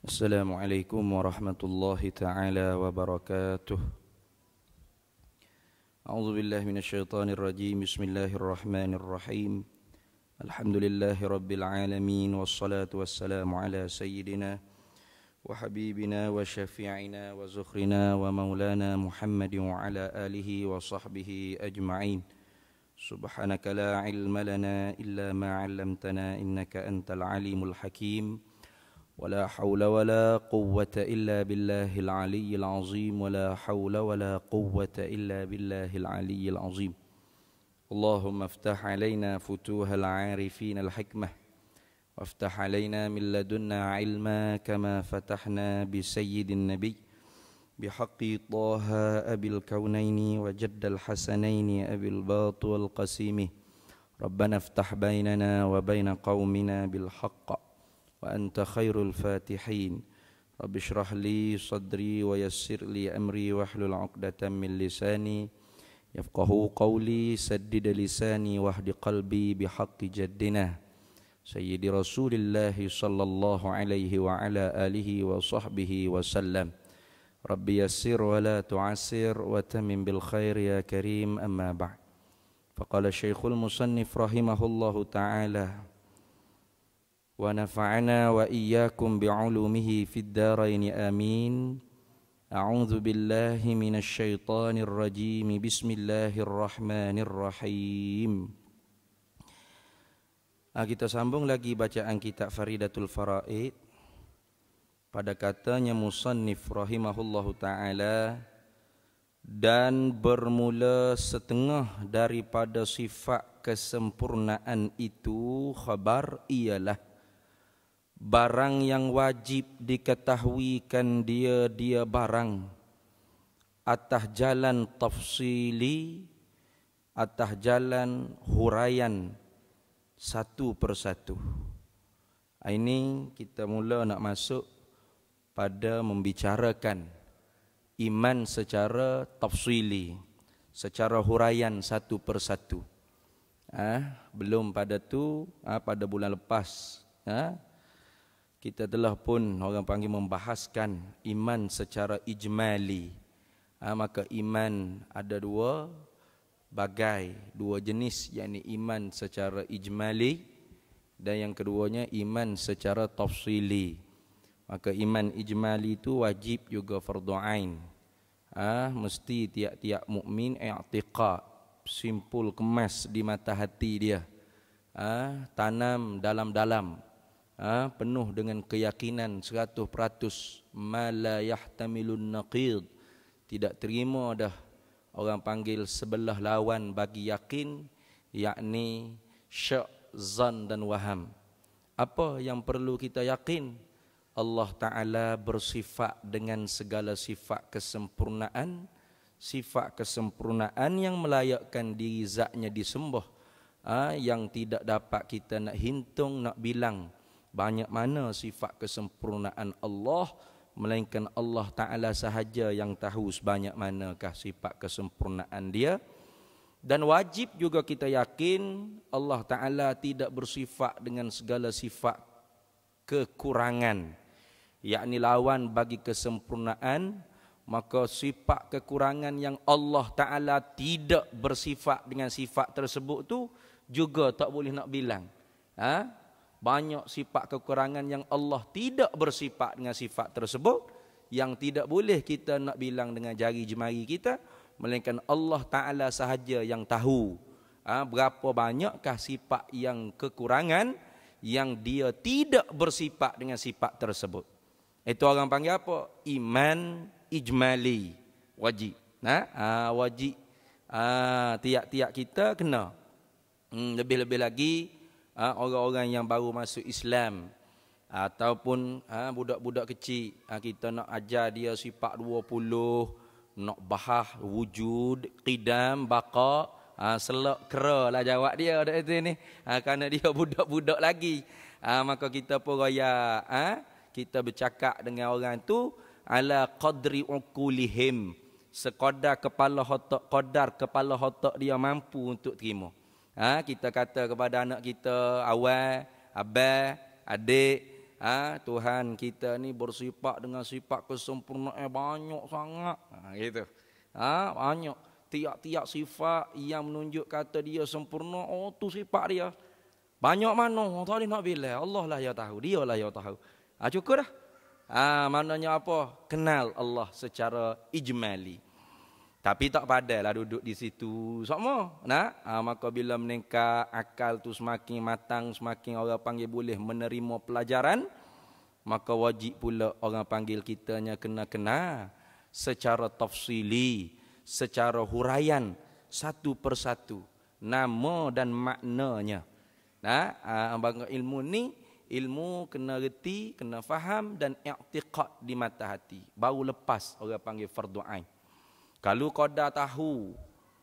السلام عليكم ورحمة الله تعالى وبركاته أعوذ بالله من الشيطان الرجيم بسم الله الرحمن الرحيم الحمد لله رب العالمين والصلاة والسلام على سيدنا وحبيبنا وشفيعنا وزخرنا ومولانا محمد وعلى آله وصحبه أجمعين سبحانك لا علم لنا إلا ما علمتنا إنك أنت العليم الحكيم ولا حول ولا قوة إلا بالله العلي العظيم ولا حول ولا قوة إلا بالله العلي العظيم اللهم افتح علينا فتوح العارفين الحكمة وافتح علينا من لدنا علما كما فتحنا بسيد النبي بحق طه أبي الكونين وجد الحسنين أبي الباط والقسيم ربنا افتح بيننا وبين قومنا بالحق وأنت خير الفاتحين رب اشرح لي صدري ويسر لي أمري واحلل عقدة من لساني يفقه قولي سدد لساني واهد قلبي بحق جدنا سيد رسول الله صلى الله عليه وعلى آله وصحبه وسلم رب يسر ولا تعسر وتمم بالخير يا كريم أما بعد فقال الشيخ المصنف رحمه الله تعالى ونفعنا وإياكم بعلومه في الدارين آمين amin. بالله من الشيطان الرجيم بسم الله الرحمن الرحيم nah, kita sambung lagi bacaan kitab Faridatul Faraid pada katanya Musannif rahimahullahu taala dan bermula setengah daripada sifat kesempurnaan itu khabar ialah Barang yang wajib diketahuikan dia dia barang atah jalan tafsili atah jalan huraian satu persatu. Ah, ini kita mula nak masuk pada membicarakan iman secara tafsili, secara huraian satu persatu. Ah, ha, belum pada tu, ah ha, pada bulan lepas, ha, kita telah pun orang panggil membahaskan iman secara ijmali. Ha, maka iman ada dua bagai, dua jenis yakni iman secara ijmali dan yang keduanya iman secara tafsili. Maka iman ijmali itu wajib juga fardu ain. Ah ha, mesti tiap-tiap mukmin i'tiqad simpul kemas di mata hati dia. Ah ha, tanam dalam-dalam ha, penuh dengan keyakinan 100% mala yahtamilun naqid tidak terima dah orang panggil sebelah lawan bagi yakin yakni syak zan dan waham apa yang perlu kita yakin Allah taala bersifat dengan segala sifat kesempurnaan sifat kesempurnaan yang melayakkan diri zatnya disembah ha, yang tidak dapat kita nak hitung nak bilang banyak mana sifat kesempurnaan Allah melainkan Allah Taala sahaja yang tahu sebanyak manakah sifat kesempurnaan dia dan wajib juga kita yakin Allah Taala tidak bersifat dengan segala sifat kekurangan yakni lawan bagi kesempurnaan maka sifat kekurangan yang Allah Taala tidak bersifat dengan sifat tersebut tu juga tak boleh nak bilang ha banyak sifat kekurangan yang Allah tidak bersifat dengan sifat tersebut yang tidak boleh kita nak bilang dengan jari jemari kita melainkan Allah Taala sahaja yang tahu ha, berapa banyakkah sifat yang kekurangan yang dia tidak bersifat dengan sifat tersebut itu orang panggil apa iman ijmali wajib nah ha? ha, wajib ha, tiap-tiap kita kena hmm, lebih-lebih lagi Ha, orang-orang yang baru masuk Islam ataupun ha, budak-budak kecil ha, kita nak ajar dia sifat 20 nak bahas wujud qidam baqa selak kera lah jawab dia dak itu ni kerana dia budak-budak lagi maka kita pun royak kita bercakap dengan orang tu ala qadri ukulihim sekadar kepala hotak kadar kepala hotak dia mampu untuk terima ha, kita kata kepada anak kita awal, abah, adik, ha, Tuhan kita ni bersifat dengan sifat kesempurnaan banyak sangat. Ha, gitu. Ha, banyak tiap-tiap sifat yang menunjuk kata dia sempurna, oh tu sifat dia. Banyak mana orang tak nak bila. Allah lah yang tahu, dia lah yang tahu. Ha, cukup dah. Ha, maknanya apa? Kenal Allah secara ijmali. Tapi tak lah duduk di situ. semua, Nah, ah, ha, maka bila meningkat akal tu semakin matang, semakin orang panggil boleh menerima pelajaran, maka wajib pula orang panggil kitanya kena kena secara tafsili, secara huraian satu persatu nama dan maknanya. Nah, ah, ha, ambang ilmu ni ilmu kena reti, kena faham dan i'tiqad di mata hati. Baru lepas orang panggil fardu ain. Kalau kau dah tahu,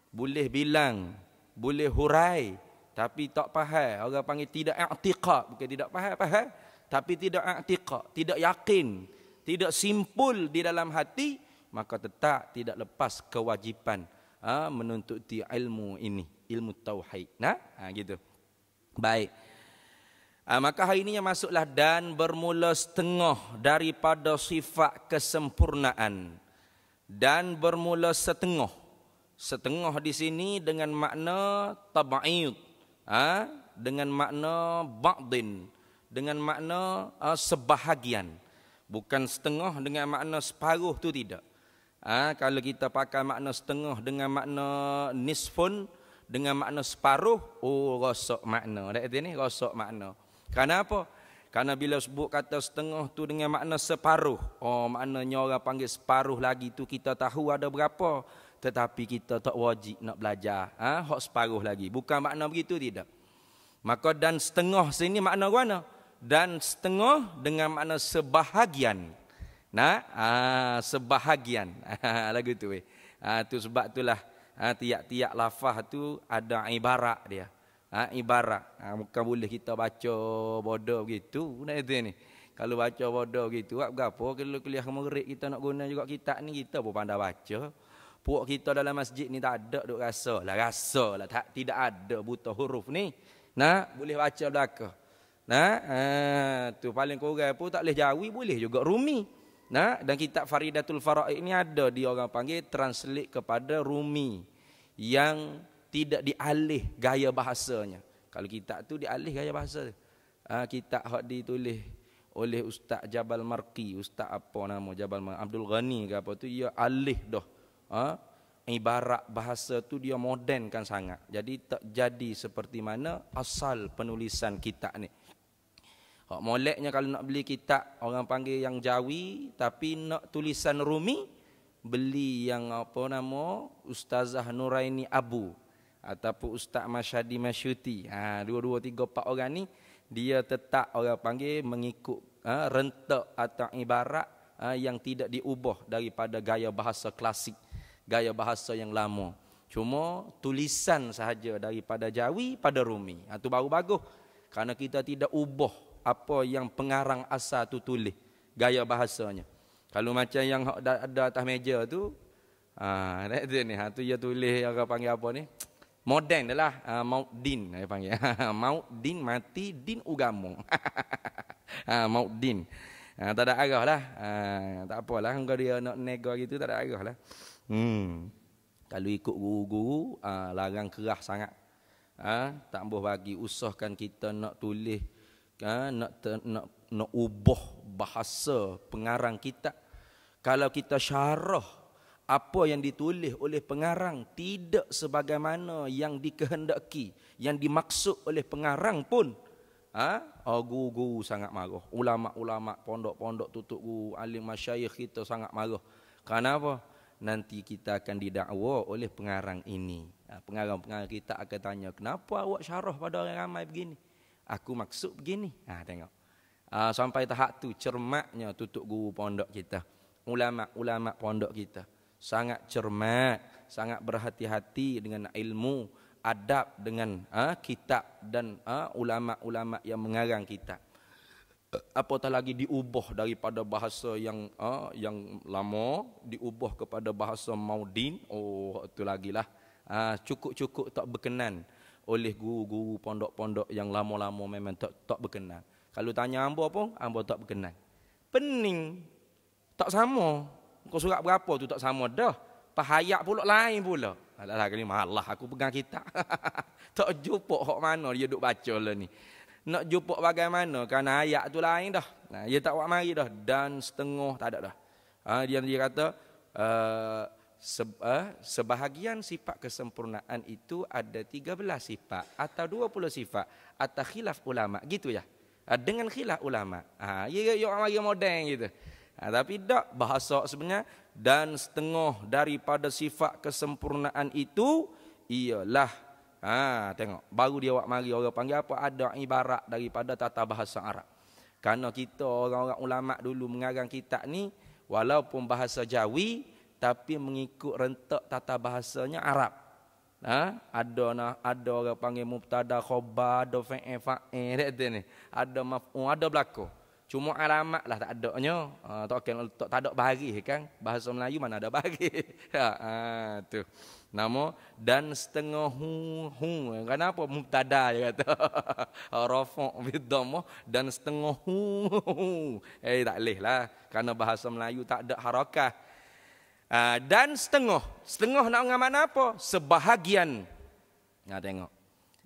boleh bilang, boleh hurai, tapi tak faham. Orang panggil tidak i'tiqad, bukan tidak faham, faham. Tapi tidak i'tiqad, tidak yakin, tidak simpul di dalam hati, maka tetap tidak lepas kewajipan ha, menuntut ilmu ini, ilmu tauhid. Nah, ha, gitu. Baik. Ha, maka hari ini masuklah dan bermula setengah daripada sifat kesempurnaan dan bermula setengah setengah di sini dengan makna tab'id ha? dengan makna ba'din dengan makna uh, sebahagian bukan setengah dengan makna separuh tu tidak ha? kalau kita pakai makna setengah dengan makna nisfun dengan makna separuh oh rosak makna dak ni rosak makna kenapa Karena bila sebut kata setengah tu dengan makna separuh. Oh, maknanya orang panggil separuh lagi tu kita tahu ada berapa. Tetapi kita tak wajib nak belajar. Ha? Hak separuh lagi. Bukan makna begitu tidak. Maka dan setengah sini makna mana? Dan setengah dengan makna sebahagian. Nah, ha, sebahagian. Ha, lagu tu. Eh. Ha, tu sebab itulah. Ha, tiak tiap lafah tu ada ibarat dia ha, ibarat. Ha, bukan boleh kita baca bodoh begitu. Nak itu ni. Kalau baca bodoh begitu, apa berapa? Kalau kuliah murid kita nak guna juga kitab ni, kita pun pandai baca. Puak kita dalam masjid ni tak ada duk rasa. Lah rasa lah. Tak, tidak ada buta huruf ni. Nah, boleh baca belakang. Nah, ha, tu paling kurang pun tak boleh jawi, boleh juga rumi. Nah, dan kitab Faridatul Faraid ini ada di orang panggil translate kepada rumi yang tidak dialih gaya bahasanya. Kalau kita tu dialih gaya bahasa. Ha, kitab hak ditulis oleh Ustaz Jabal Marqi, Ustaz apa nama Jabal Marqi, Abdul Ghani ke apa tu, ia alih dah. Ha? Ibarat bahasa tu dia moden kan sangat. Jadi tak jadi seperti mana asal penulisan kitab ni. Hak moleknya kalau nak beli kitab orang panggil yang Jawi tapi nak tulisan Rumi beli yang apa nama Ustazah Nuraini Abu ataupun Ustaz Masyadi Masyuti. Ha, dua, dua, tiga, empat orang ni, dia tetap orang panggil mengikut ha, rentak atau ibarat ha, yang tidak diubah daripada gaya bahasa klasik, gaya bahasa yang lama. Cuma tulisan sahaja daripada Jawi pada Rumi. Itu ha, baru bagus. Kerana kita tidak ubah apa yang pengarang asal tu tulis. Gaya bahasanya. Kalau macam yang ada atas meja tu, ah, ha, ni, ha, tu dia tulis orang panggil apa ni? Modern adalah lah. Uh, ah, maut din lah dia panggil. maut din mati din ugamu. ha, ah, maut din. Ha, ah, tak ada arah lah. Ha, tak apalah. Kalau dia nak nego gitu tak ada arah lah. Hmm. Kalau ikut guru-guru ha, larang kerah sangat. Ha, tak boleh bagi usahkan kita nak tulis. Ha, nak, ter, nak, nak ubah bahasa pengarang kita. Kalau kita syarah apa yang ditulis oleh pengarang tidak sebagaimana yang dikehendaki yang dimaksud oleh pengarang pun ha oh, guru sangat marah ulama-ulama pondok-pondok tutup guru alim masyayikh kita sangat marah kenapa nanti kita akan didakwa oleh pengarang ini ha, pengarang-pengarang kita akan tanya kenapa awak syarah pada orang ramai begini aku maksud begini ha tengok ha, sampai tahap tu cermatnya tutup guru pondok kita ulama-ulama pondok kita sangat cermat, sangat berhati-hati dengan ilmu, adab dengan uh, kitab dan uh, ulama-ulama yang mengarang kitab. Apatah lagi diubah daripada bahasa yang uh, yang lama diubah kepada bahasa maudin. Oh, itu lagi lah uh, cukup-cukup tak berkenan oleh guru-guru pondok-pondok yang lama-lama memang tak tak berkenan. Kalau tanya ambo pun ambo tak berkenan. Pening. Tak sama kau surat berapa tu tak sama dah. Pahayak pula lain pula. Alah lah, kali malah aku pegang kitab. tak jumpa hok mana dia duk baca lah ni. Nak jumpa bagaimana kerana ayat tu lain dah. Nah, dia tak buat mari dah dan setengah tak ada dah. Ha, dia dia kata uh, se, uh, sebahagian sifat kesempurnaan itu ada 13 sifat atau 20 sifat atau khilaf ulama gitu ya. dengan khilaf ulama. Ha, dia ya yok ya mari moden gitu. Ha, tapi tak bahasa sebenarnya dan setengah daripada sifat kesempurnaan itu ialah ha tengok baru dia awak mari orang panggil apa ada ibarat daripada tata bahasa Arab. Karena kita orang-orang ulama dulu mengarang kitab ni walaupun bahasa Jawi tapi mengikut rentak tata bahasanya Arab. Ha, ada nah ada orang panggil mubtada khabar, ada fa'il fa'il ni. Ada maf'ul, oh, ada belakang. Cuma alamat lah tak ada nya. Uh, tak akan tak, ada bahari kan. Bahasa Melayu mana ada bahari. Ha, ha, tu. Nama dan setengah hu hu. Kenapa mubtada dia kata. Ha, Rafa' bidhamma oh. dan setengah hu. Eh tak leh lah. Karena bahasa Melayu tak ada harakah. Ha, dan setengah. Setengah nak ngam mana apa? Sebahagian. Nah tengok.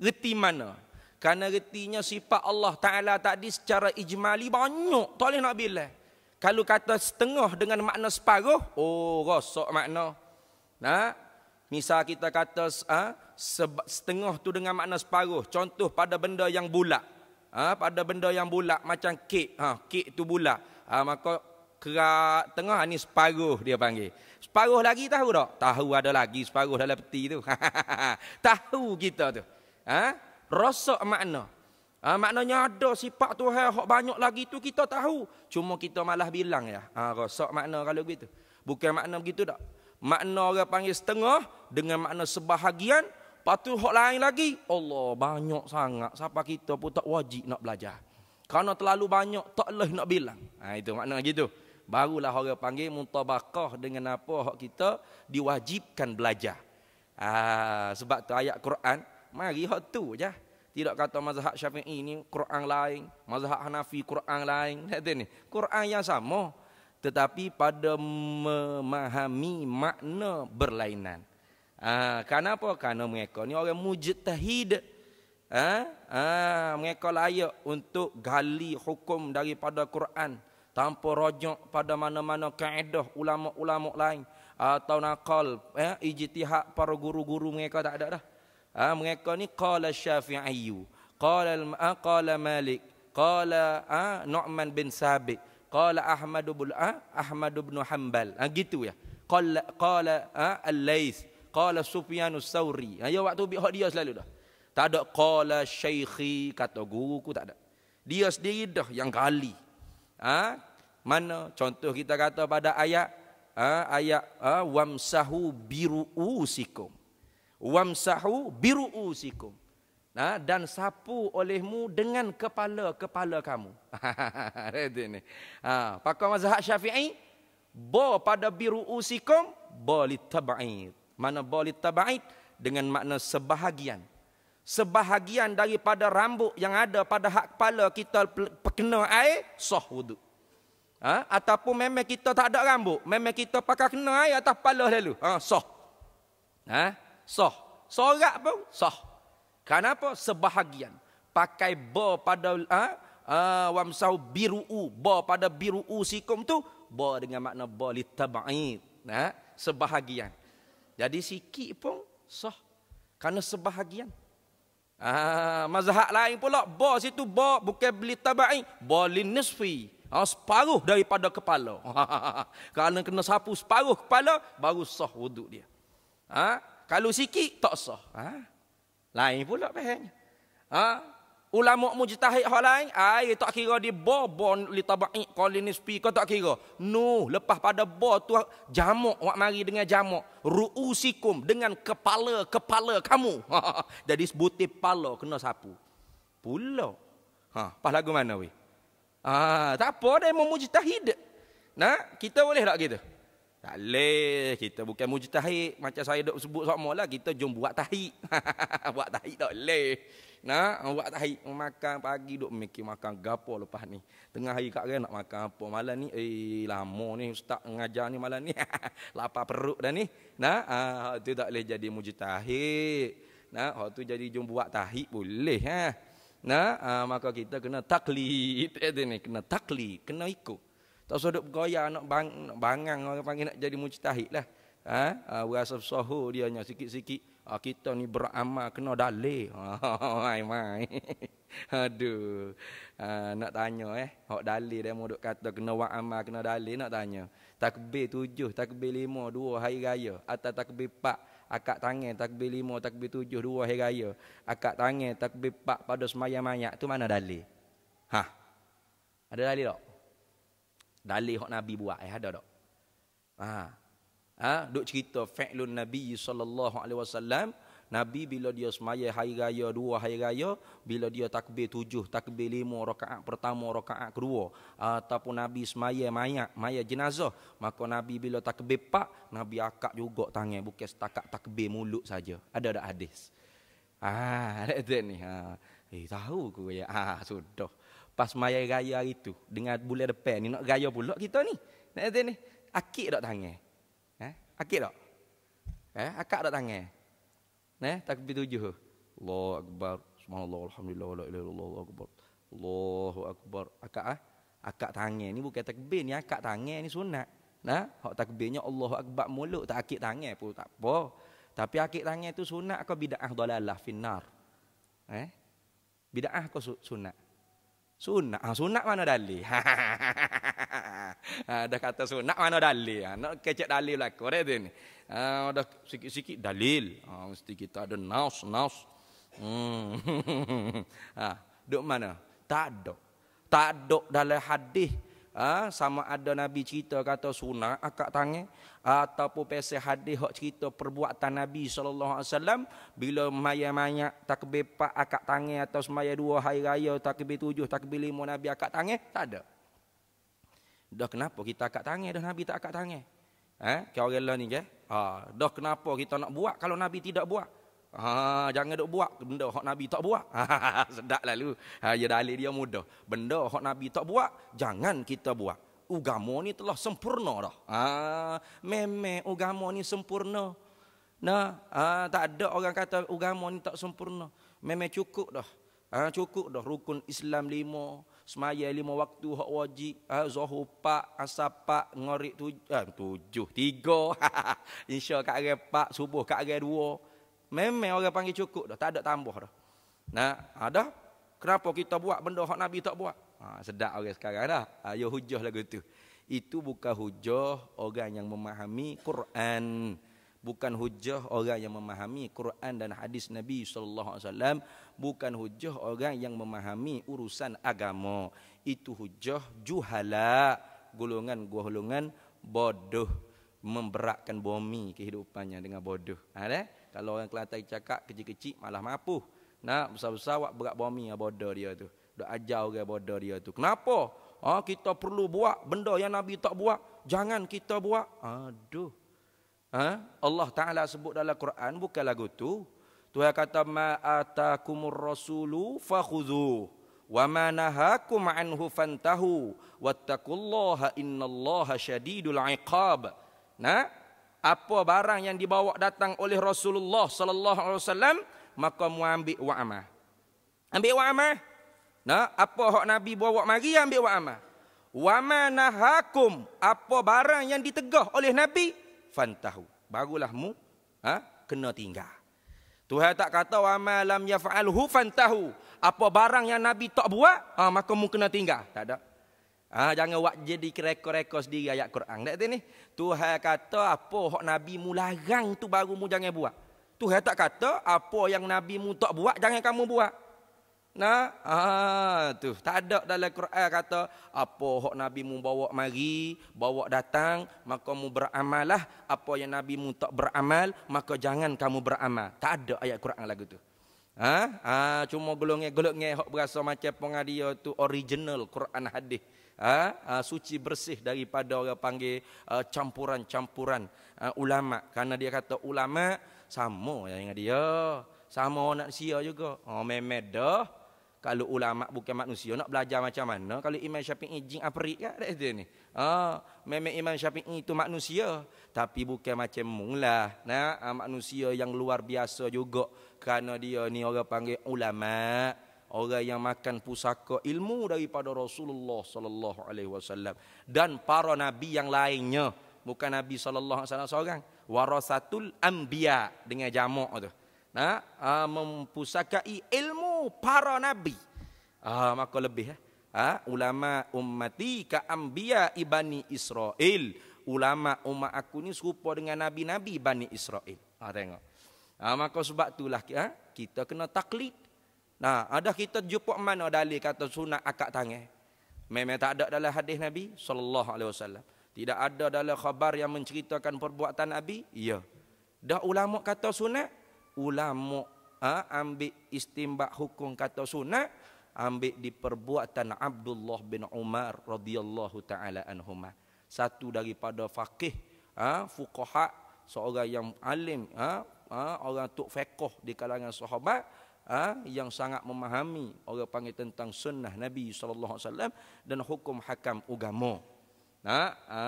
Reti mana? Kerana retinya sifat Allah Ta'ala tadi secara ijmali banyak. Tak boleh nak bila. Kalau kata setengah dengan makna separuh, oh rosak makna. Nah, misal kita kata ha, setengah tu dengan makna separuh. Contoh pada benda yang bulat. Ha, pada benda yang bulat macam kek. Ha, kek tu bulat. Ha, maka kerak tengah ni separuh dia panggil. Separuh lagi tahu tak? Tahu ada lagi separuh dalam peti tu. tahu kita tu. Ha? rosak makna. Ha, maknanya ada sifat Tuhan hak banyak lagi tu kita tahu. Cuma kita malah bilang ya. Ha, rosak makna kalau begitu. Bukan makna begitu tak. Makna orang panggil setengah dengan makna sebahagian. Lepas tu hak lain lagi. Allah banyak sangat. Siapa kita pun tak wajib nak belajar. Kerana terlalu banyak tak leh nak bilang. Ha, itu makna gitu. Barulah orang panggil mutabakah dengan apa hak kita diwajibkan belajar. Ha, sebab tu ayat Quran. Mari hak tu je. Tidak kata mazhab syafi'i ni Quran lain. Mazhab Hanafi Quran lain. Lihat ni. Quran yang sama. Tetapi pada memahami makna berlainan. Ah, kenapa? Karena mereka ni orang mujtahid. Ah, ah, mereka layak untuk gali hukum daripada Quran. Tanpa rojok pada mana-mana kaedah ulama-ulama lain. Atau nakal. Eh, ijtihad para guru-guru mereka tak ada dah. Ha, ah, mereka ni qala syafi'iyu. Qala ah, qala Malik. Qala ha, Nu'man bin Sabit. Qala Ahmad bin ha, Ahmad bin Hanbal. Ha, gitu ya. Qala qala ha, Al-Lais. Qala Sufyan Sauri. Ha, ya waktu bi dia selalu dah. Tak ada qala syaikhi kata guruku tak ada. Dia sendiri dah yang gali. Ha, mana contoh kita kata pada ayat ha, ayat ha, wamsahu biru usikum wamsahu biruusikum. Nah, ha, dan sapu olehmu dengan kepala-kepala kamu. Ready ni. Ha, pakar mazhab Syafi'i bo pada biruusikum bo litab'id. Mana bo litab'id dengan makna sebahagian. Sebahagian daripada rambut yang ada pada hak kepala kita kena air sah wuduk. Ha? ataupun memang kita tak ada rambut, memang kita pakai kena air atas kepala lalu. Ha sah. Ha? sah. Sorak pun sah. Kenapa? Sebahagian. Pakai ba pada ha? Uh, wamsau biru'u. Ba pada biru'u sikum tu. Ba dengan makna ba li taba'id. Ha? Sebahagian. Jadi sikit pun sah. Kerana sebahagian. Ah, mazhab lain pula ba situ ba bukan beli tabai ba li nisfi ha, separuh daripada kepala Kalau kena sapu separuh kepala baru sah wuduk dia ah, kalau sikit tak sah. Ha? Lain pula bahannya. Ha? Ulama mujtahid hak lain, ai tak kira di bobon li tabaik qalinis fi ko tak kira. No, lepas pada bo tu jamuk wak mari dengan jamuk ruusikum dengan kepala-kepala kamu. Jadi sebutih pala kena sapu. Pula. Ha, pas lagu mana weh? Ah, tak apa dah memujtahid. Nah, kita boleh tak kita? Gitu? Tak leh Kita bukan mujtahid. Macam saya dok sebut sama lah. Kita jom buat tahid. buat tahid tak leh. Nak buat tahid. Makan pagi dok mikir makan gapo lepas ni. Tengah hari kat nak makan apa malam ni. Eh lama ni ustaz ngajar ni malam ni. Lapar perut dah ni. Nak. Ah, tu tak leh jadi mujtahid. Nah, hak tu jadi jom buat tahid boleh ha. Nah, maka kita kena taklid. Eh, ni kena taklid, kena ikut. Tak usah duk bergoyang nak bang nak bangang orang panggil nak jadi mujtahid lah. Ha? ha berasa soho dia nya sikit-sikit. Ha, kita ni beramal kena dalil. Hai mai. Aduh. Ha, nak tanya eh. Hak dalil dia mau duk kata kena wa amal kena dalil nak tanya. Takbir tujuh, takbir lima, dua hari raya. Atau takbir pak akak tangan takbir lima, takbir tujuh, dua hari raya. Akak tangan takbir empat pada semayang mayak. Tu mana dalil? Ha? Ada dalil tak? dalil hak nabi buat eh ada tak ha ha duk cerita fa'lun nabi sallallahu alaihi wasallam Nabi bila dia semaya hari raya, dua hari raya, bila dia takbir tujuh, takbir lima rakaat pertama, rakaat kedua. Ataupun Nabi semaya mayat, mayat jenazah. Maka Nabi bila takbir pak, Nabi akak juga tangan. Bukan setakat takbir mulut saja. Ada tak hadis? Ah, ada ni. Ha. Eh, tahu ke? Ya. Ah, sudah pas maya gaya hari tu dengan bulan depan ni nak gaya pula kita ni. Nak kata ni, akik tak tangan. Eh? Akik tak? Eh? Ha? Akak tak tangan. Nah, ha? eh? takbir tujuh. Allahu akbar. Subhanallah, alhamdulillah, la ilaha illallah, akbar. Allahu akbar. Akak ah. Akak tangan ni bukan takbir ni, akak tangan ni sunat. Nah, hak takbirnya Allahu akbar mulut tak akik tangan pun tak apa. Tapi akik tangan tu sunat kau bidah dalalah finnar. Eh? Bidah kau sunat. Sunat. Ha, sunat mana dalil? ha, dah kata sunat mana dalil? Ha, nak kecek dalil lah. Korek ni. Ha, dah sikit-sikit dalil. Ha, mesti kita ada naus, naus. Hmm. ha, duk mana? Tak ada. Tak ada dalam hadis ha, sama ada Nabi cerita kata sunat akak tangi ha, ataupun pesan hadis hak cerita perbuatan Nabi sallallahu alaihi wasallam bila maya-maya takbir pak akak tangi atau semaya dua hari raya takbir tujuh takbir lima Nabi akak tangi tak ada dah kenapa kita akak tangi dah Nabi tak akak tangi ha kau orang ni je ha dah kenapa kita nak buat kalau Nabi tidak buat Ha, jangan duk buat benda hak Nabi tak buat. Ha, sedap lalu. Ha, ya dalil dia mudah. Benda hak Nabi tak buat, jangan kita buat. Ugamo ni telah sempurna dah. Ha, memang ugamo ni sempurna. Nah, ha, tak ada orang kata ugamo ni tak sempurna. Memang cukup dah. Ha, cukup dah rukun Islam lima. Semaya lima waktu hak wajib. Ha, Zohor pak, asap pak, ngorik tujuh. Eh, ha, tujuh, tiga. Insya kat arah pak, subuh kat arah dua. Memang orang panggil cukup dah, tak ada tambah dah. Nah, ada. Ah, Kenapa kita buat benda hak Nabi tak buat? Ha, sedap orang sekarang dah. Ha, ya hujah lagu tu. Itu bukan hujah orang yang memahami Quran. Bukan hujah orang yang memahami Quran dan hadis Nabi SAW. Bukan hujah orang yang memahami urusan agama. Itu hujah juhala. Golongan-golongan bodoh. Memberatkan bumi kehidupannya dengan bodoh. Ha, kalau orang Kelantan cakap kecil kecil malah mapuh. Nak besar-besar awak berat bumi yang bodoh dia tu. Dah ajar orang bodoh dia tu. Kenapa? Ha, kita perlu buat benda yang Nabi tak buat. Jangan kita buat. Aduh. Ha? Allah Ta'ala sebut dalam Quran bukan lagu tu. Tuhan kata ma atakumur rasulu fakhudhu wa ma nahakum anhu fantahu wattaqullaha innallaha syadidul iqab. Nah, apa barang yang dibawa datang oleh Rasulullah sallallahu alaihi wasallam maka mu ambil wa amah. Ambil wa amah. Nah, apa hak Nabi bawa mari ambil wa amah. Wa manahakum apa barang yang ditegah oleh Nabi fantahu. Barulah mu ha, kena tinggal. Tuhan tak kata wa ma lam yaf'alhu fantahu. Apa barang yang Nabi tak buat, ha, maka mu kena tinggal. Tak ada. Ha, jangan buat jadi rekor-rekor sendiri ayat Quran. Tak ni. Tuhan kata apa hak Nabi mu larang tu baru mu jangan buat. Tuhan tak kata apa yang Nabi mu tak buat jangan kamu buat. Nah, ah, tu tak ada dalam Quran kata apa hak Nabi mu bawa mari, bawa datang, maka mu beramallah apa yang Nabi mu tak beramal, maka jangan kamu beramal. Tak ada ayat Quran lagu tu. Ha? Ah, cuma golongan-golongan hak berasa macam pengadia tu original Quran hadis. Ha? ha, suci bersih daripada orang panggil ha, campuran-campuran ha, ulama karena dia kata ulama sama dengan dia sama nak sia juga oh ha, memang dah kalau ulama bukan manusia nak belajar macam mana kalau imam syafi'i jin aprik kan dia, dia ni ha, memang imam syafi'i itu manusia tapi bukan macam mulah nah manusia yang luar biasa juga kerana dia ni orang panggil ulama' orang yang makan pusaka ilmu daripada Rasulullah sallallahu alaihi wasallam dan para nabi yang lainnya bukan nabi sallallahu alaihi wasallam seorang warasatul anbiya dengan jamak tu nah uh, ha, mempusakai ilmu para nabi uh, maka lebih eh? uh, ulama ummati ka anbiya ibani Israel ulama umat aku ni serupa dengan nabi-nabi bani Israel uh, tengok uh, maka sebab itulah uh, kita kena taklid Nah, ada kita jumpa mana dalil kata sunat akad tangan? Memang tak ada dalam hadis Nabi sallallahu alaihi wasallam. Tidak ada dalam khabar yang menceritakan perbuatan Nabi? Ya. Dah ulama kata sunat, ulama ha, ambil istimbak hukum kata sunat ambil di perbuatan Abdullah bin Umar radhiyallahu taala anhuma. Satu daripada faqih ha, fuqaha seorang yang alim ha, ha, orang tok fiqh di kalangan sahabat ha, yang sangat memahami orang panggil tentang sunnah Nabi saw dan hukum hakam agama. ha, ha,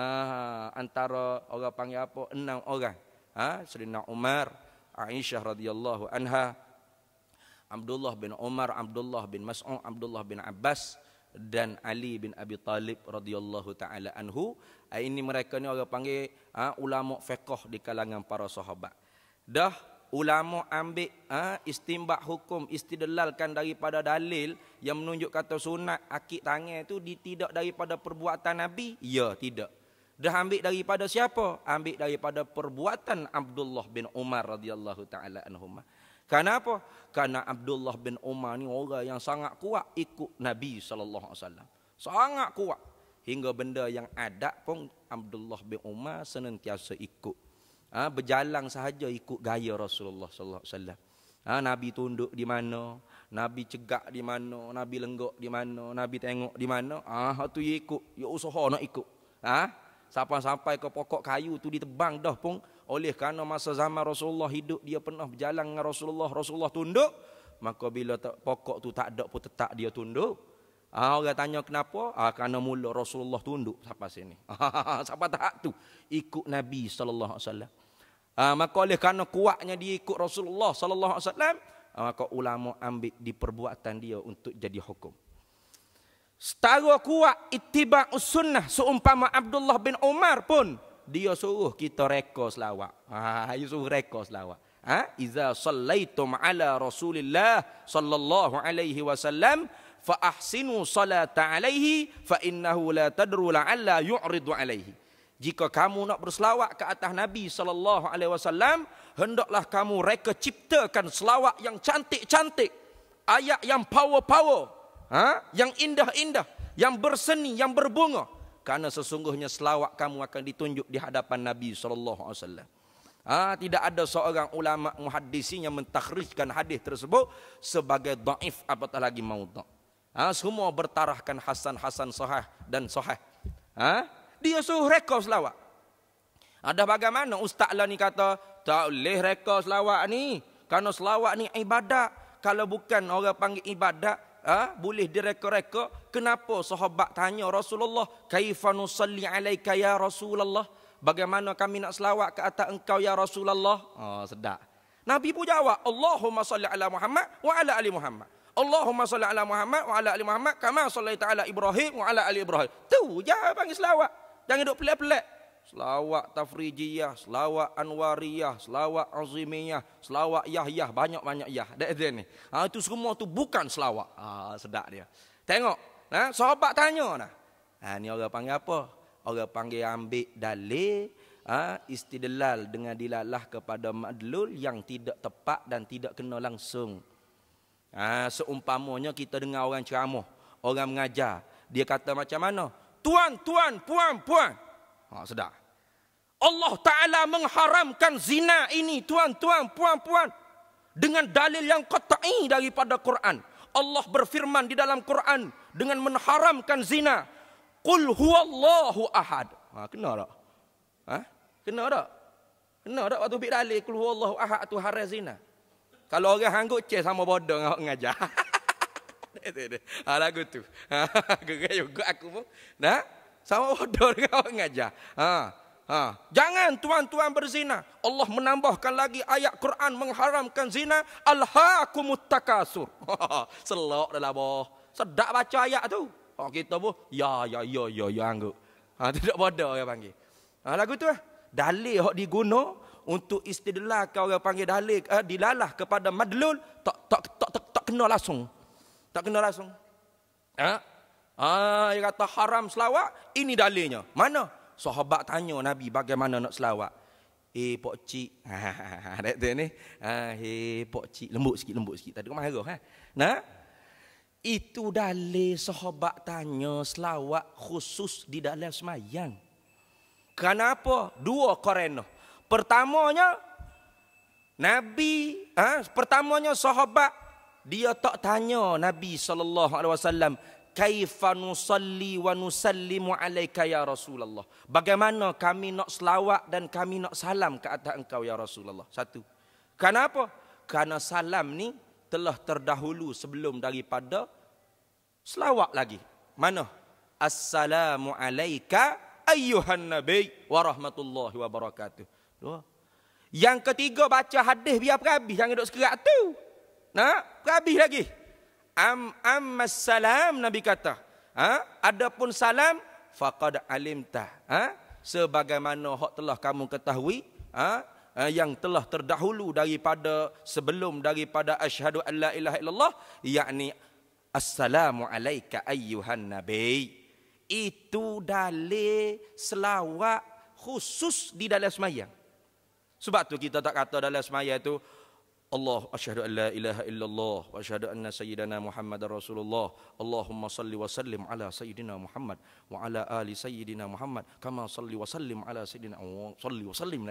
antara orang panggil apa enam orang. Ha, ah, Serina Umar, Aisyah radhiyallahu anha, Abdullah bin Umar, Abdullah bin Mas'ud, Abdullah bin Abbas dan Ali bin Abi Talib radhiyallahu taala anhu. Ini mereka ni orang panggil ha, ulama fiqh di kalangan para sahabat. Dah ulama ambil ha, istimbak hukum istidlalkan daripada dalil yang menunjuk kata sunat akik tangan itu ditidak daripada perbuatan Nabi ya tidak dah ambil daripada siapa ambil daripada perbuatan Abdullah bin Umar radhiyallahu taala anhuma kenapa karena Abdullah bin Umar ni orang yang sangat kuat ikut Nabi sallallahu alaihi wasallam sangat kuat hingga benda yang ada pun Abdullah bin Umar senantiasa ikut ha, berjalan sahaja ikut gaya Rasulullah sallallahu alaihi wasallam. Ha, Nabi tunduk di mana, Nabi cegak di mana, Nabi lenggok di mana, Nabi tengok di mana, ah ha, tu ikut, Yo usaha nak ikut. Ah ha, sampai sampai ke pokok kayu tu ditebang dah pun oleh kerana masa zaman Rasulullah hidup dia pernah berjalan dengan Rasulullah, Rasulullah tunduk, maka bila pokok tu tak ada pun tetap dia tunduk. Ah ha, orang tanya kenapa? Ah ha, kerana mula Rasulullah tunduk sampai sini. Sampai tak tu ikut Nabi sallallahu alaihi wasallam. Ha, maka oleh kerana kuatnya dia ikut Rasulullah sallallahu alaihi wasallam, ah, maka ulama ambil di perbuatan dia untuk jadi hukum. Setara kuat ittiba sunnah seumpama Abdullah bin Umar pun dia suruh kita reka selawat. Ha, ah, dia suruh reka selawat. Ha, iza sallaitum ala Rasulillah sallallahu alaihi wasallam fa ahsinu salata alaihi fa innahu la tadru la'alla yu'ridu alaihi. Jika kamu nak berselawat ke atas Nabi sallallahu alaihi wasallam, hendaklah kamu reka ciptakan selawat yang cantik-cantik. Ayat yang power-power. Ha? Yang indah-indah. Yang berseni, yang berbunga. Karena sesungguhnya selawat kamu akan ditunjuk di hadapan Nabi sallallahu alaihi wasallam. Ha, tidak ada seorang ulama muhaddisin yang mentakhrijkan hadis tersebut sebagai dhaif apatah lagi maudhu. Ha, semua bertarahkan hasan-hasan sahih dan sahih. Ha? dia suruh rekod selawat. Ada bagaimana ustaz lah ni kata, tak boleh rekod selawat ni. Kerana selawat ni ibadat. Kalau bukan orang panggil ibadat, ha? boleh direkod-rekod. Kenapa sahabat tanya Rasulullah, kaifa nusalli alaika ya Rasulullah? Bagaimana kami nak selawat ke atas engkau ya Rasulullah? Oh, sedap. Nabi pun jawab, Allahumma salli ala Muhammad wa ala ali Muhammad. Allahumma salli ala Muhammad wa ala ali Muhammad kama sallaita taala Ibrahim wa ala ali Ibrahim. Tu je panggil selawat. Jangan duduk pelik-pelik. Selawat tafrijiyah, selawat anwariyah, selawat azimiyah, selawat yahyah. Banyak-banyak yah. Dia ni. Ha, itu semua tu bukan selawat. Ha, sedap dia. Tengok. Ha, sahabat tanya Nah, Ha, ni orang panggil apa? Orang panggil ambil dalil. Ha, istidlal dengan dilalah kepada madlul yang tidak tepat dan tidak kena langsung. Ha, seumpamanya kita dengar orang ceramah. Orang mengajar. Dia kata macam mana? tuan, tuan, puan, puan. Ha, sedar. Allah Ta'ala mengharamkan zina ini, tuan, tuan, puan, puan. Dengan dalil yang kata'i daripada Quran. Allah berfirman di dalam Quran dengan mengharamkan zina. Qul Allahu ahad. Ha, kena tak? Ha? Kena tak? Kena tak waktu bila dalil? Qul Allahu ahad tu haram zina. Kalau orang hanggut, cek sama bodoh dengan orang ngajar. Ha, lagu tu. Ha, juga aku pun. Nah, sama bodoh dengan awak mengajar. Ha, ha. Jangan tuan-tuan berzina. Allah menambahkan lagi ayat Quran mengharamkan zina. Alhaakumut takasur. Ha, selok dah lah boh. Sedap baca ayat tu. Ha, kita pun, ya, ya, ya, ya, ya, angguk. Ha, tidak bodoh orang panggil. Ha, lagu tu lah. dalih Dalil yang diguna untuk istidlah kau orang panggil dalih, Eh, dilalah kepada madlul. Tak, tak, tak, tak, tak kena langsung. Tak kena langsung. Ha? Ha, dia kata haram selawat, ini dalilnya. Mana? Sahabat tanya Nabi bagaimana nak selawat. Eh pok ha, ada Ha ha ni. Ha eh pok cik lembut sikit lembut sikit. Tak ada marah ha. Nah. Itu dalil sahabat tanya selawat khusus di dalam semayang. Kenapa? Dua korena. Pertamanya Nabi, ha, pertamanya sahabat dia tak tanya Nabi sallallahu alaihi wasallam kaifa nusalli wa nusallimu alayka ya Rasulullah. Bagaimana kami nak selawat dan kami nak salam ke atas engkau ya Rasulullah? Satu. Kenapa? Karena salam ni telah terdahulu sebelum daripada selawat lagi. Mana? Assalamu alayka ayyuhan nabi wa rahmatullahi wa barakatuh. Yang ketiga baca hadis biar habis jangan duduk sekerat tu. Nah, habis lagi. Am ammas salam Nabi kata. Ha? Adapun salam faqad alimta. Ha? Sebagaimana hak telah kamu ketahui, ha? ha yang telah terdahulu daripada sebelum daripada asyhadu alla ilaha illallah yakni assalamu alayka ayyuhan nabi itu dalil selawat khusus di dalam semayang sebab tu kita tak kata dalam semayang tu الله أشهد أن لا إله إلا الله وأشهد أن سيدنا محمد رسول الله اللهم صل وسلم على سيدنا محمد وعلى آل سيدنا محمد كما صل وسلم على سيدنا صل وسلم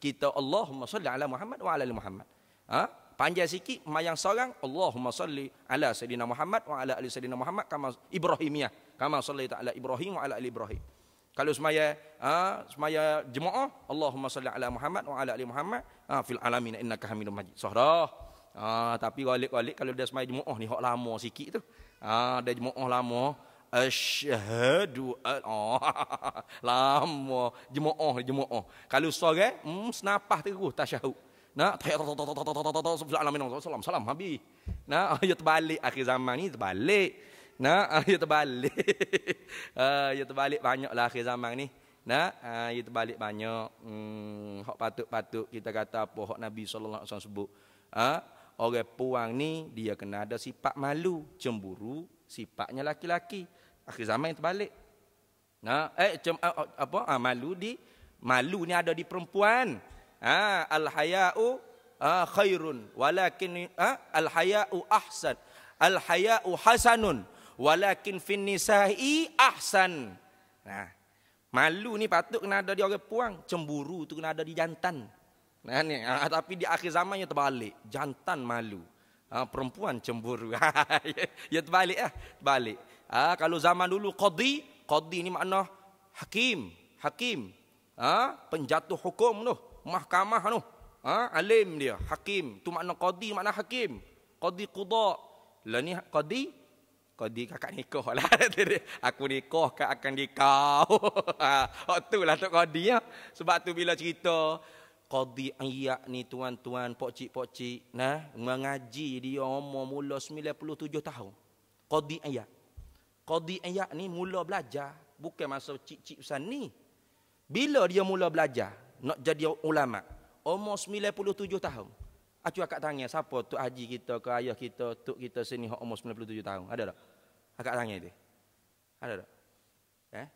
kita اللهم صل على محمد وعلى آل محمد ها panjang sikit mayang seorang اللهم صل على سيدنا محمد وعلى آل سيدنا محمد كما إبراهيميه كما صليت على إبراهيم وعلى آل إبراهيم kalau semaya ha, semaya jemaah, Allahumma salli ala Muhammad wa ala ali Muhammad ha, fil alamin innaka Hamidum Majid. Sahrah. Ha, tapi walik-walik kalau dia semaya jemaah ni hok lama sikit tu. Ha, dia jemaah lama. Asyhadu al oh, lama jemaah jemaah. Kalau sore hmm, senapah terus tasyahud. Nah, tayyib salam salam habis. Nah, ya terbalik akhir zaman ni terbalik. Nah, ha, ah, ya ia terbalik. ha, ah, ya ia terbalik banyaklah akhir zaman ni. Nah, ha, ah, ya ia terbalik banyak. Hmm, hak patut-patut kita kata apa hak Nabi sallallahu alaihi wasallam sebut. Ha, orang puang ni dia kena ada sifat malu, cemburu, sifatnya laki-laki. Akhir zaman yang terbalik. Nah, eh cem, apa ha, malu di malu ni ada di perempuan. Ha, al haya'u ha, khairun walakin ha, al haya'u ahsan. Al haya'u hasanun walakin fin nisa'i ahsan. Nah, malu ni patut kena ada di orang puang, cemburu tu kena ada di jantan. Nah, ni, ah, tapi di akhir zaman yang terbalik, jantan malu. Ah, perempuan cemburu. Ya, ya terbalik lah, terbalik. Ah, kalau zaman dulu qadi, qadi ni makna hakim, hakim. Ah, penjatuh hukum tu, mahkamah tu. Ah, alim dia, hakim. Tu makna qadi, makna hakim. Qadi qudha. Lah ni qadi kau di kakak nikah lah. aku nikah kak akan nikah. Ha, hak tu lah tu Qadi ya. Sebab tu bila cerita kodi ayak ni tuan-tuan, pokcik-pokcik. Nah, mengaji dia umur mula 97 tahun. Kodi ayak. kodi ayak ni mula belajar. Bukan masa cik-cik pesan ni. Bila dia mula belajar, nak jadi ulama. Umur 97 tahun. Acu akak tanya siapa tu haji kita ke ayah kita, tu kita sini hok umur 97 tahun. Ada tak? Akak tanya itu. Ada tak? Eh?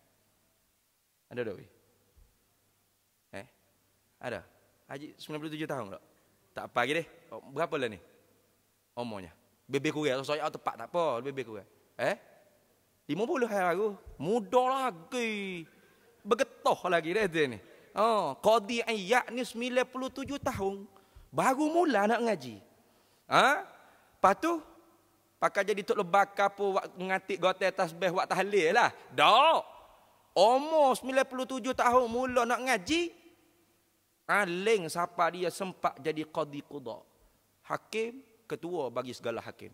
Ada tak? Eh? Ada. Haji 97 tahun tak? Tak apa lagi deh. Oh, berapa lah ni? Umurnya. Bebek kurang. So, saya tepat tak apa. Bebek kurang. Eh? 50 hari lagu. mudah lagi. Begetoh lagi dia ni. Oh, kodi ayak ni 97 tahun. 97 tahun. Baru mula nak ngaji. Ha? Lepas tu, pakai jadi tok lebakar apa, wak, ngatik gotai tasbih, wak tahlil lah. Dok. Umur 97 tahun mula nak ngaji, aling siapa dia sempat jadi qadi qudha. Hakim, ketua bagi segala hakim.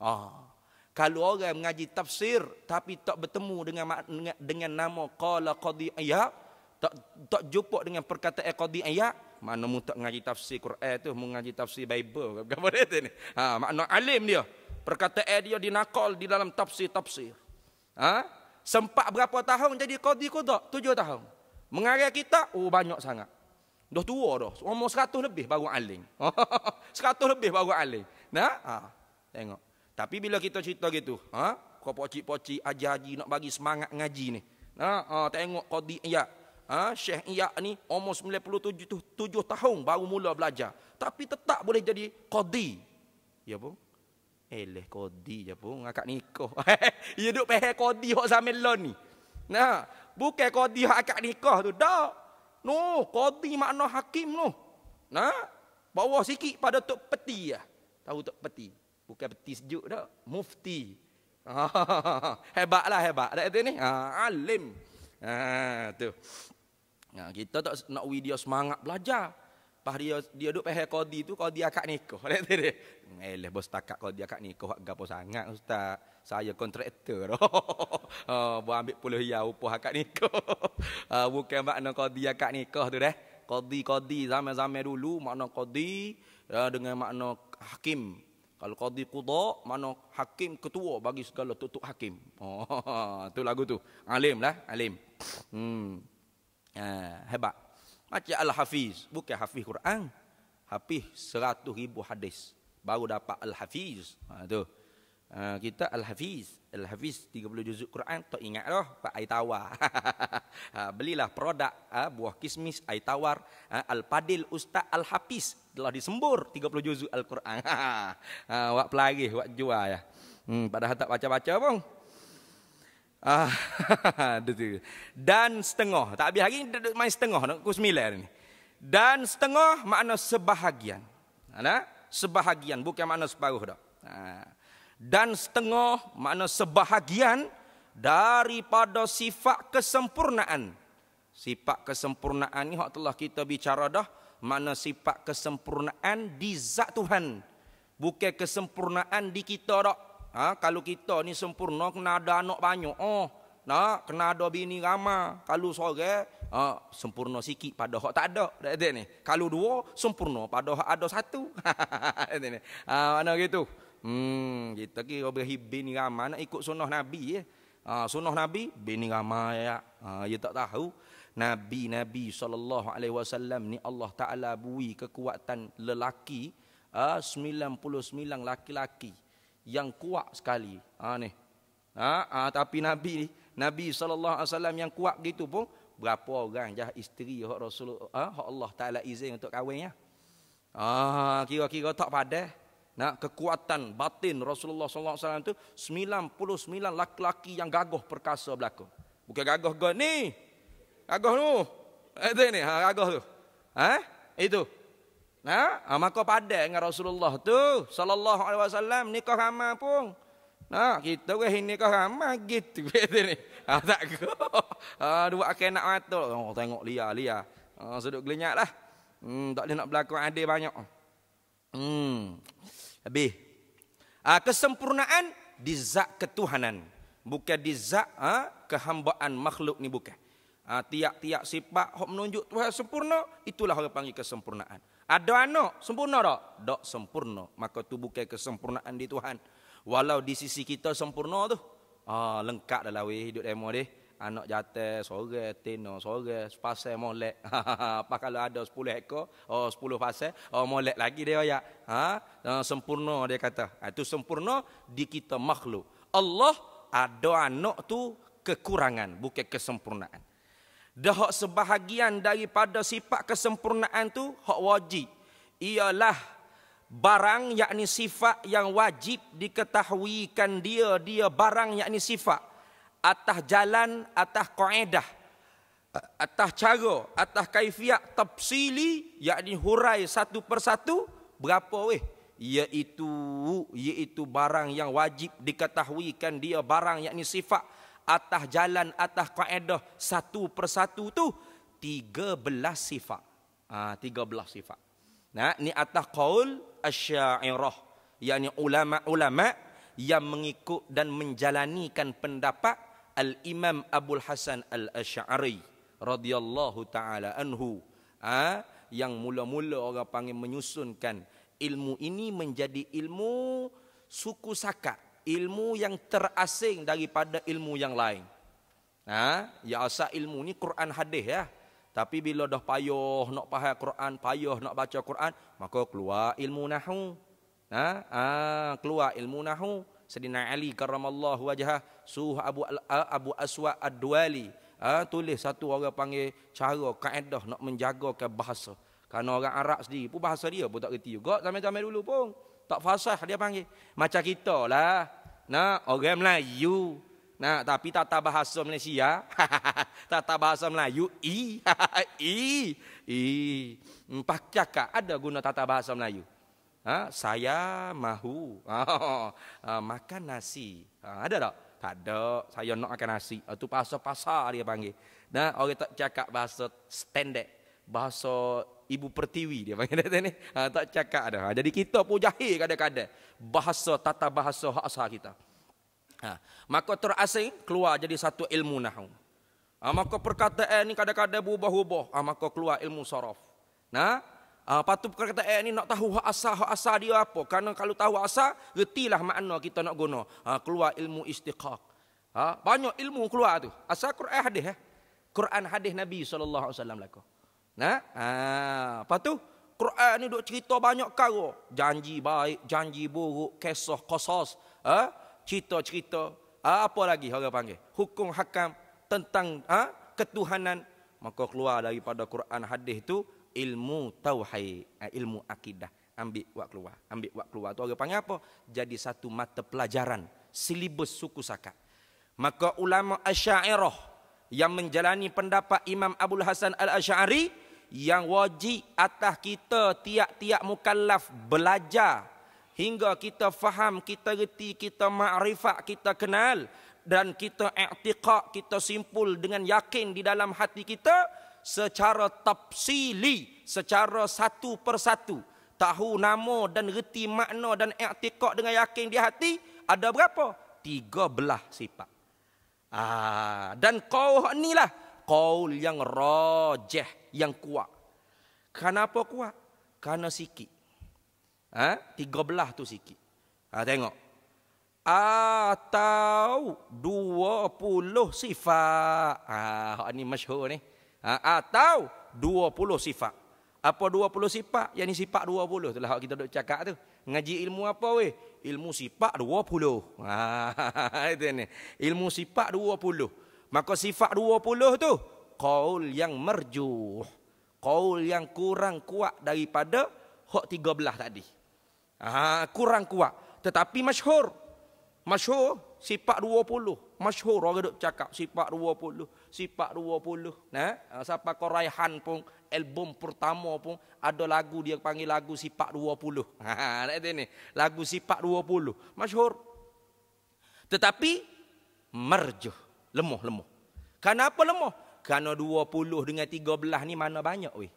Ah. Kalau orang mengaji tafsir tapi tak bertemu dengan dengan, dengan nama qala qadi ayat, tak tak jumpa dengan perkataan qadi ayat, mana mu tak ngaji tafsir Quran tu mu ngaji tafsir Bible apa boleh tu ni ha makna alim dia perkataan dia dinakal di dalam tafsir-tafsir ha sempat berapa tahun jadi qadi qada tujuh tahun mengarang kita oh banyak sangat dah tua dah umur seratus lebih baru alim seratus lebih baru alim nah ha tengok tapi bila kita cerita gitu ha kau pocik-pocik aja aji nak bagi semangat ngaji ni nah ha tengok qadi ya Ha, Syekh Iyak ni umur 97 tahun baru mula belajar. Tapi tetap boleh jadi qadi. Ya pun. Eleh eh, qadi je pun. Akak nikah. Dia duduk pehe qadi yang zaman lo ni. Nah, bukan qadi yang akak nikah tu. Dah. No, qadi makna hakim lo. Nah, bawah sikit pada tok peti ya. Tahu tok peti. Bukan peti sejuk dah. Mufti. hebatlah hebat. Ada lah, ni. Ha, alim. Ah, tu. Ya, kita tak nak wi dia semangat belajar. Pas dia dia duk pehe kodi tu kodi akak nikah. Lihat dia. Eleh bos takak kodi akak nikah hak gapo sangat ustaz. Saya kontraktor. oh, buat ambil puluh ya upo akak nikah. uh, ha, bukan makna kodi akak nikah tu deh. Kodi-kodi zaman-zaman dulu makna kodi ya, dengan makna hakim. Kalau kodi qudha mana hakim ketua bagi segala tutup hakim. Oh, tu lagu tu. Alim lah, alim. Hmm. Ha, hebat. Macam Al-Hafiz. Bukan Hafiz Quran. Hafiz seratus ribu hadis. Baru dapat Al-Hafiz. Ha, tu. Ha, kita Al-Hafiz. Al-Hafiz 30 juzuk Quran. Tak ingat lah. Pak Aitawar. Ha, belilah produk. Ha, buah kismis Aitawar. Ha, Al-Padil Ustaz Al-Hafiz. Telah disembur 30 juzuk Al-Quran. ha, wak ha, pelari. Wak jual ya. Hmm, padahal tak baca-baca pun. Ah, dan setengah. Tak habis hari duduk main setengah nak ku sembilan ni. Dan setengah makna sebahagian. Ana ha, sebahagian bukan makna separuh dah. Ha. Dan setengah makna sebahagian daripada sifat kesempurnaan. Sifat kesempurnaan ni hak telah kita bicara dah Mana sifat kesempurnaan di zat Tuhan. Bukan kesempurnaan di kita dah ha, kalau kita ni sempurna kena ada anak banyak oh ha, nak kena ada bini ramah kalau sore ha, sempurna sikit pada hak tak ada dak ada ni kalau dua sempurna pada hak ada satu ni ni ha, mana gitu hmm kita kira kau bini ramah nak ikut sunnah nabi ya ha, sunnah nabi bini ramah ya ha, ya tak tahu Nabi Nabi sallallahu alaihi wasallam ni Allah Taala bui kekuatan lelaki 99 ha, laki-laki yang kuat sekali. Ha ni. Ha, ha tapi Nabi ni, Nabi sallallahu alaihi wasallam yang kuat gitu pun berapa orang jah isteri hak Rasul ha, hak Allah Taala izin untuk kahwin ya. Ha kira-kira tak padah. Nah, kekuatan batin Rasulullah SAW itu 99 laki-laki yang gagah perkasa berlaku. Bukan gagah gagah ni. Gagah tu. Itu eh, ni, ha, gagah tu. Ha? Itu. Ha? ha maka padan dengan Rasulullah tu sallallahu alaihi wasallam nikah ramai pun. Ha kita weh nikah ramai gitu gitu ni. Ha tak ke. Ha dua akan nak matul. Oh, tengok Lia Lia. Ha sedut gelenyak lah. Hmm tak boleh nak berlaku adil banyak. Hmm. Habis. Ha, kesempurnaan di zak ketuhanan. Bukan di zak ha, kehambaan makhluk ni bukan. Ha, tiap-tiap sifat yang menunjuk Tuhan sempurna, itulah orang panggil kesempurnaan. Ada anak sempurna tak? Tak sempurna. Maka tu bukan kesempurnaan di Tuhan. Walau di sisi kita sempurna tu. Ah, lengkap lah weh hidup demo dia. Anak jatuh, sore, tino, sore, pasal molek. Apa kalau ada 10 ekor, oh 10 pasal, oh molek lagi dia ya. Ha? Ah, sempurna dia kata. Itu ah, sempurna di kita makhluk. Allah ada anak tu kekurangan, bukan kesempurnaan dahak sebahagian daripada sifat kesempurnaan tu hak wajib ialah barang yakni sifat yang wajib diketahuikan dia dia barang yakni sifat atas jalan atas kaedah atas cara atas kaifiat tafsili yakni hurai satu persatu berapa weh iaitu iaitu barang yang wajib diketahuikan dia barang yakni sifat atas jalan atas kaedah satu persatu tu 13 sifat. Ah ha, 13 sifat. Nah ni atas qaul asy'irah yakni ulama-ulama yang mengikut dan menjalankan pendapat al-Imam Abdul Hasan al-Asy'ari radhiyallahu taala anhu. ha, yang mula-mula orang panggil menyusunkan ilmu ini menjadi ilmu suku sakat ilmu yang terasing daripada ilmu yang lain. Ha, ya asal ilmu ni Quran hadis ya. Tapi bila dah payuh nak faham Quran, payuh nak baca Quran, maka keluar ilmu nahu. Ha, ha keluar ilmu nahu. Sedina Ali karramallahu wajhah Suh Abu Abu Aswa Ad-Duali ha, tulis satu orang panggil cara kaedah nak ke bahasa. Karena orang Arab sendiri pun bahasa dia pun tak reti juga. Zaman-zaman dulu pun tak fasah dia panggil. Macam kita lah. Nah, orang Melayu. Nah, tapi tata bahasa Malaysia. tata bahasa Melayu i i i. Pakcak ada guna tata bahasa Melayu. Ha, saya mahu ha, makan nasi. Ha, ada tak? Tak ada. Saya nak makan nasi. Itu bahasa pasar dia panggil. Nah, orang tak cakap bahasa standard bahasa ibu pertiwi dia panggil dia ni. Ha, tak cakap dah. Ha, jadi kita pun jahil kadang-kadang bahasa tata bahasa hak asal kita. Ha, maka terasing keluar jadi satu ilmu nahu. Ha, maka perkataan ni kadang-kadang berubah-ubah. Ha, maka keluar ilmu sorof. Nah, ha, tu perkataan ni nak tahu hak asal hak asal dia apa? Karena kalau tahu asal, retilah makna kita nak guna. Ha, keluar ilmu istiqaq. Ha, banyak ilmu keluar tu. Asal Quran hadis eh. Quran hadis Nabi sallallahu alaihi wasallam lakau. Nah, ha, apa tu? Quran ni dok cerita banyak kara. Janji baik, janji buruk, kisah, kosos. Ha? Cerita-cerita. Ha, apa lagi orang panggil? Hukum hakam tentang ha? ketuhanan. Maka keluar daripada Quran hadis tu ilmu tauhid, ha, ilmu akidah. Ambil buat keluar. Ambil buat keluar tu orang panggil apa? Jadi satu mata pelajaran. Silibus suku sakat. Maka ulama asyairah yang menjalani pendapat Imam Abdul Hasan Al-Asy'ari yang wajib atas kita tiap-tiap mukallaf belajar hingga kita faham, kita reti, kita makrifat, kita kenal dan kita i'tiqad, kita simpul dengan yakin di dalam hati kita secara tafsili, secara satu persatu tahu nama dan reti makna dan i'tiqad dengan yakin di hati ada berapa? 13 sifat. Ah dan qauh inilah qaul yang rojeh yang kuat. Kenapa kuat? Karena sikit. Ha? Tiga belah tu sikit. Ha, tengok. Atau dua puluh sifat. Ah, ha, ini masyur ni. Ha, atau dua puluh sifat. Apa dua puluh sifat? Yang ni sifat dua puluh. Itulah kita duduk cakap tu. Ngaji ilmu apa weh? Ilmu sifat dua puluh. Ha, itu ni. Ilmu sifat dua puluh. Maka sifat 20 tu qaul yang marjuh. Qaul yang kurang kuat daripada hak belah tadi. Ha, kurang kuat tetapi masyhur. Masyhur sifat 20. Masyhur orang duk cakap sifat 20, sifat 20. Nah, ha? siapa Qoraihan pun album pertama pun ada lagu dia panggil lagu sifat 20. Ha, nak ni. Lagu sifat 20. Masyhur. Tetapi marjuh. Lemuh, lemuh. Kenapa lemuh? Kerana 20 dengan 13 ni mana banyak weh?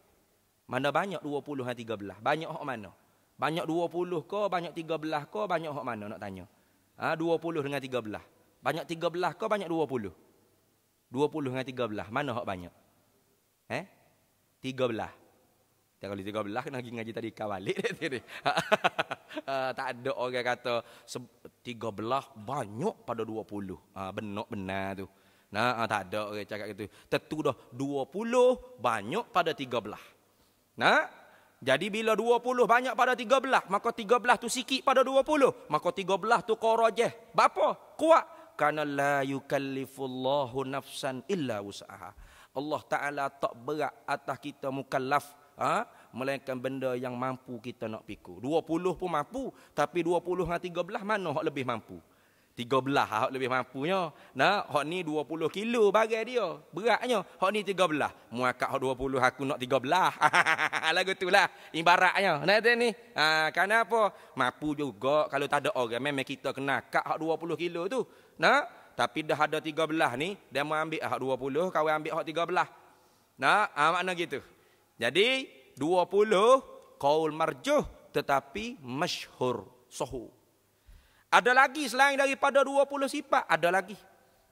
Mana banyak 20 dengan 13? Banyak hak mana? Banyak 20 ke, banyak 13 ke, banyak hak mana nak tanya? Ha, 20 dengan 13. Banyak 13 ke, banyak 20? 20 dengan 13, mana hak banyak? Eh? 13. Kalau 13, kena pergi ngaji tadi, kau balik Eh, tak ada orang kata tiga belah banyak pada dua puluh. Ah, benar benar tu. Nah, uh, tak ada orang cakap gitu. Tentu dah dua puluh banyak pada tiga belah. Nah, jadi bila dua puluh banyak pada tiga belah, maka tiga belah tu sikit pada dua puluh. Maka tiga belah tu korojeh. Bapa? Kuat. Karena la yukallifullahu nafsan illa usaha. Allah Ta'ala tak berat atas kita mukallaf. Haa? Ah, melainkan benda yang mampu kita nak pikul. Dua puluh pun mampu, tapi dua puluh dengan tiga belah mana yang lebih mampu? Tiga belah ah, yang lebih mampunya. Nah, hak ni dua puluh kilo bagai dia. Beratnya, hak ni tiga belah. Muakak hak dua puluh aku nak tiga belah. Lagu tu lah, ibaratnya. Nak tanya ni? Ha, karena Mampu juga kalau tak ada orang. Memang kita kena kak hak dua puluh kilo tu. Nah, tapi dah ada tiga belah ni, dia mau ambil hak dua puluh, kau ambil hak tiga belah. Nah, ha, makna gitu. Jadi, Dua puluh qaul marjuh tetapi masyhur sohu. Ada lagi selain daripada dua puluh sifat ada lagi.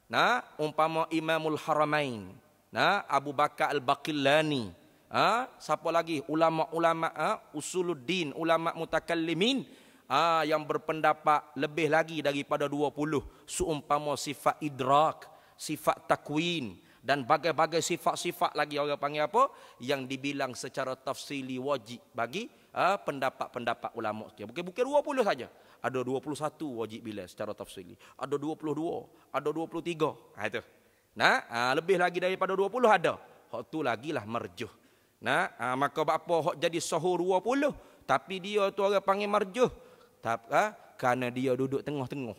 Nah, umpama Imamul Haramain, nah Abu Bakar Al-Baqillani, ha, siapa lagi ulama-ulama ha, usuluddin, ulama mutakallimin ha, yang berpendapat lebih lagi daripada dua puluh. seumpama sifat idrak, sifat takwin, dan bagai-bagai sifat-sifat lagi orang panggil apa yang dibilang secara tafsili wajib bagi uh, pendapat-pendapat ulama tu. Bukan-bukan 20 saja. Ada 21 wajib bila secara tafsili. Ada 22, ada 23. Ha itu. Nah, ha, lebih lagi daripada 20 ada. Hak tu lagilah merjuh. Nah, ha, maka apa hak jadi sahur 20 tapi dia tu orang panggil merjuh. Tak ha, kerana dia duduk tengah-tengah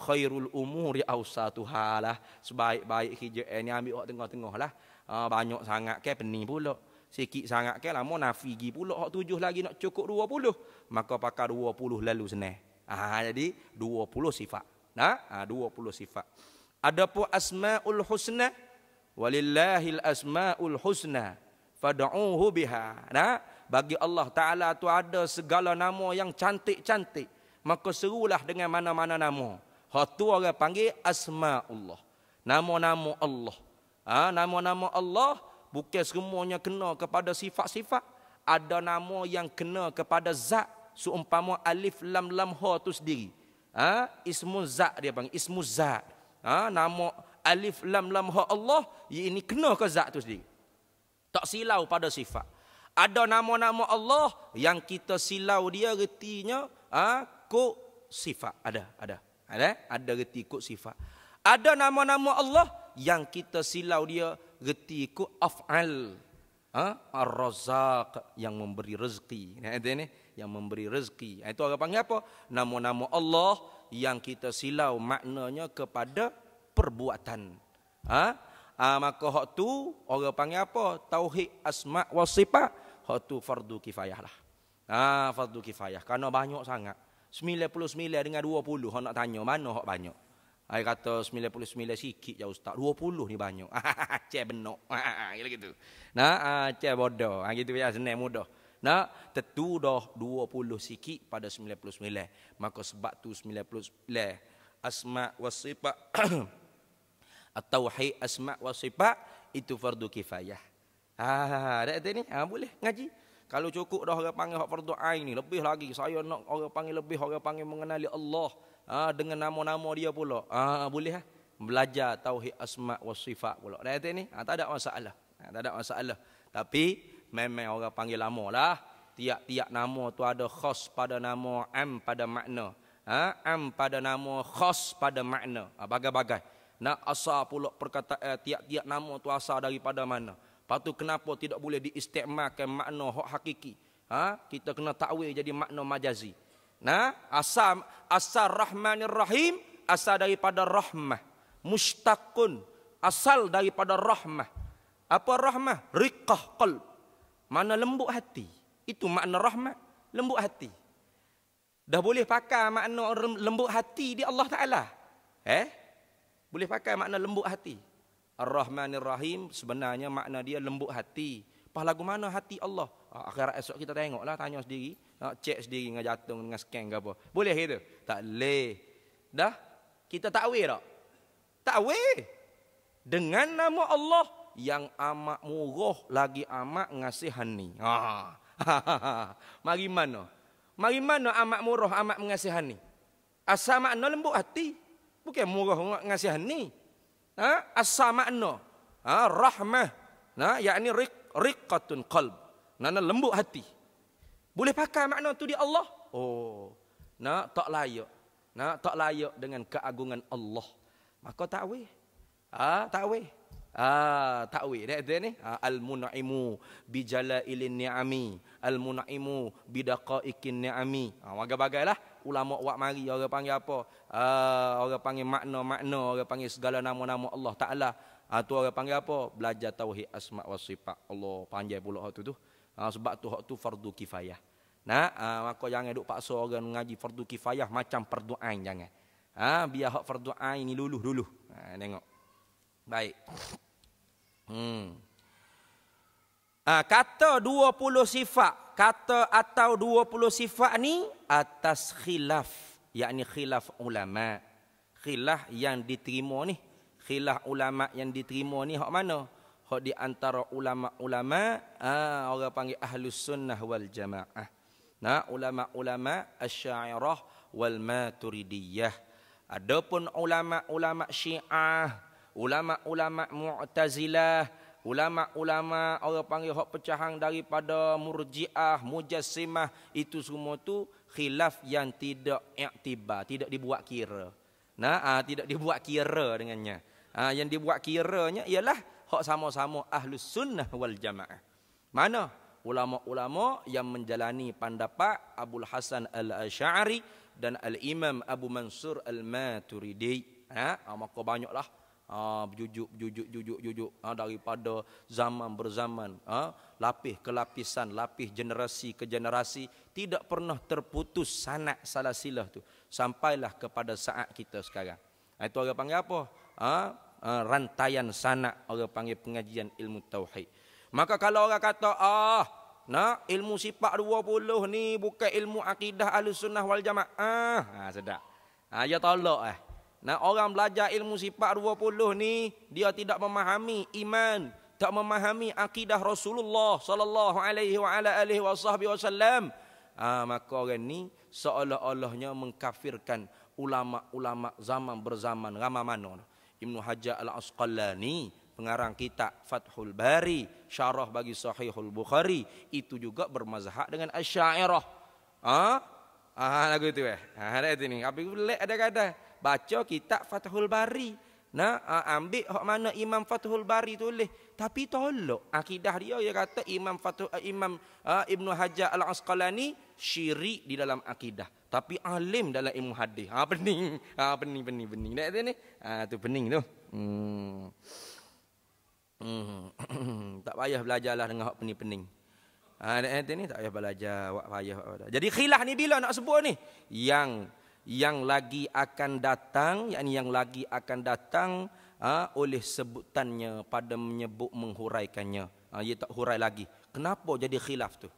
khairul umuri awsatuhalah. Sebaik-baik hijau eh, ni. ambil orang tengah-tengah lah. Uh, ah, banyak sangat ke pening pula. Sikit sangat ke lama nafigi pula. Orang tujuh lagi nak cukup dua puluh. Maka pakar dua puluh lalu senih. Ah, ha, jadi dua puluh sifat. Nah, ha, dua puluh sifat. Ada Adapun asmaul husna, walillahil asmaul husna, fadu'uhu biha. Nah, bagi Allah Taala tu ada segala nama yang cantik-cantik, maka serulah dengan mana-mana nama. Hatu orang panggil Allah, Nama-nama Allah. Nama-nama ha, Allah bukan semuanya kena kepada sifat-sifat. Ada nama yang kena kepada zat. Seumpama alif lam lam ha tu sendiri. Ha, ismu zat dia panggil. Ismu zat. Ha, nama alif lam lam ha Allah. Ya ini kena ke zat tu sendiri. Tak silau pada sifat. Ada nama-nama Allah yang kita silau dia retinya. Ha, ku sifat. Ada, ada. Ada, ada reti ikut sifat. Ada nama-nama Allah yang kita silau dia reti ikut af'al. Ha? Ar-Razzaq yang memberi rezeki. Ada ni yang memberi rezeki. Ha, itu orang panggil apa? Nama-nama Allah yang kita silau maknanya kepada perbuatan. Ha? ha maka hak tu orang panggil apa? Tauhid asma' wa sifat. Hak tu fardu kifayah lah. Ha, fardu kifayah. Karena banyak sangat. 99 dengan 20 hok nak tanya mana hok banyak. Ai kata 99 sikit je ustaz. 20 ni banyak. Cek benok. Gila gitu. Nah, ah cek bodoh. Ha gitu ya senang mudah. Nah, tentu dah 20 sikit pada 99. Maka sebab tu 99 asma wa sifat atau hai asma wa sifat itu fardu kifayah. Ha, ada ni. Ha boleh ngaji. Kalau cukup dah orang panggil hak fardu ain ni, lebih lagi saya nak orang panggil lebih orang panggil mengenali Allah ha, dengan nama-nama dia pula. Ha, boleh eh? Belajar tauhid asma wa sifat pula. Dah tadi ni, ha, tak ada masalah. Ha, tak ada masalah. Tapi memang orang panggil lama lah. Tiap-tiap nama tu ada khas pada nama am pada makna. Ha, am pada nama khas pada makna. Ha, bagai-bagai. Nak asal pula perkataan eh, tiap-tiap nama tu asal daripada mana patu kenapa tidak boleh diistimakan makna hak hakiki ha kita kena takwil jadi makna majazi nah asal asal rahmanir rahim asal daripada rahmah mustaqun asal daripada rahmah apa rahmah riqah qalb mana lembut hati itu makna rahmah lembut hati dah boleh pakai makna lembut hati di Allah taala eh boleh pakai makna lembut hati Ar-Rahmanir Rahim sebenarnya makna dia lembut hati. Pas lagu mana hati Allah? Ah, akhirat esok kita tengoklah tanya sendiri. Nak ah, cek sendiri dengan jatung dengan scan ke apa. Boleh gitu? Tak boleh. Dah? Kita tak weh tak? Tak weh. Dengan nama Allah yang amat murah lagi amat ngasih hani. Ha. Ah. Mari mana? Mari mana amat murah amat mengasih hani? Asal makna lembut hati. Bukan murah ngasih ha? asa makna ha? rahmah ha? yakni riq riqqatun qalb nana lembut hati boleh pakai makna tu di Allah oh nak tak layak nak tak layak dengan keagungan Allah maka takwil ha? takwil Ah, takwil dia dia ni. Ah, al Munaimu bi jalailin ni'ami. Al-mun'imu bi daqaiqin ni'ami. Ah, bagai-bagailah ulama wak mari orang panggil apa? Ah, orang panggil makna-makna, orang panggil segala nama-nama Allah Taala. Ah, tu orang panggil apa? Belajar tauhid asma wa sifat Allah. Panjang pula tu tu. Ah, sebab tu hak tu fardu kifayah. Nah, ah, maka jangan duk paksa orang mengaji fardu kifayah macam perduaan jangan. Ah, biar hak fardu ain ni luluh dulu. Ah, tengok. Baik. Hmm. Ah, kata 20 sifat, kata atau 20 sifat ni atas khilaf, yakni khilaf ulama. Khilaf yang diterima ni, khilaf ulama yang diterima ni hak mana? Hak di antara ulama-ulama, ah orang panggil ahlus sunnah wal jamaah. Nah, ulama-ulama asy'ariyah wal maturidiyah. Adapun ulama-ulama syiah, ulama-ulama mu'tazilah ulama-ulama orang panggil hak pecahang daripada murjiah mujassimah itu semua tu khilaf yang tidak iktibar tidak dibuat kira nah aa, ah, tidak dibuat kira dengannya aa, ah, yang dibuat kiranya ialah hak sama-sama ahlu sunnah wal jamaah mana ulama-ulama yang menjalani pendapat Abdul Hasan Al-Asy'ari dan Al-Imam Abu Mansur Al-Maturidi ha maka banyaklah Ah ha, jujuk jujuk jujuk jujuk ha, daripada zaman berzaman ha, lapis ke lapisan lapis generasi ke generasi tidak pernah terputus sanak salah silah tu sampailah kepada saat kita sekarang. Ha, itu orang panggil apa? Ha, ha rantaian sanak orang panggil pengajian ilmu tauhid. Maka kalau orang kata ah nak ilmu sifat 20 ni bukan ilmu akidah ahli sunnah wal jamaah. Ha, sedap. Ha, ya tolak eh. Nah orang belajar ilmu sifat 20 ni dia tidak memahami iman, tak memahami akidah Rasulullah sallallahu alaihi wa ala alihi wasahbi wasallam. Ah ha, maka orang ni seolah-olahnya mengkafirkan ulama-ulama zaman berzaman ramai mana. Ibnu Hajar Al-Asqalani pengarang kitab Fathul Bari, syarah bagi Sahihul Bukhari, itu juga bermazhab dengan Asy'ariyah. Ah, ah lagu itu eh. Ah ada ini. Apa boleh ada kata baca kitab Fathul Bari. Nah, ambil hak mana Imam Fathul Bari tulis. Tapi tolak akidah dia dia kata Imam Fathul uh, Imam uh, Ibnu Hajar Al-Asqalani syirik di dalam akidah. Tapi alim dalam ilmu hadis. Ha ah, pening. Ha pening pening pening. Dek ni. Ha tu pening tu. Hmm. hmm. tak payah belajarlah dengan hak pening-pening. Ha ni tak payah belajar, wak payah. Jadi khilaf ni bila nak sebut ni? Yang yang lagi akan datang yakni yang lagi akan datang ha, oleh sebutannya pada menyebut menghuraikannya ha, ia tak hurai lagi kenapa jadi khilaf tu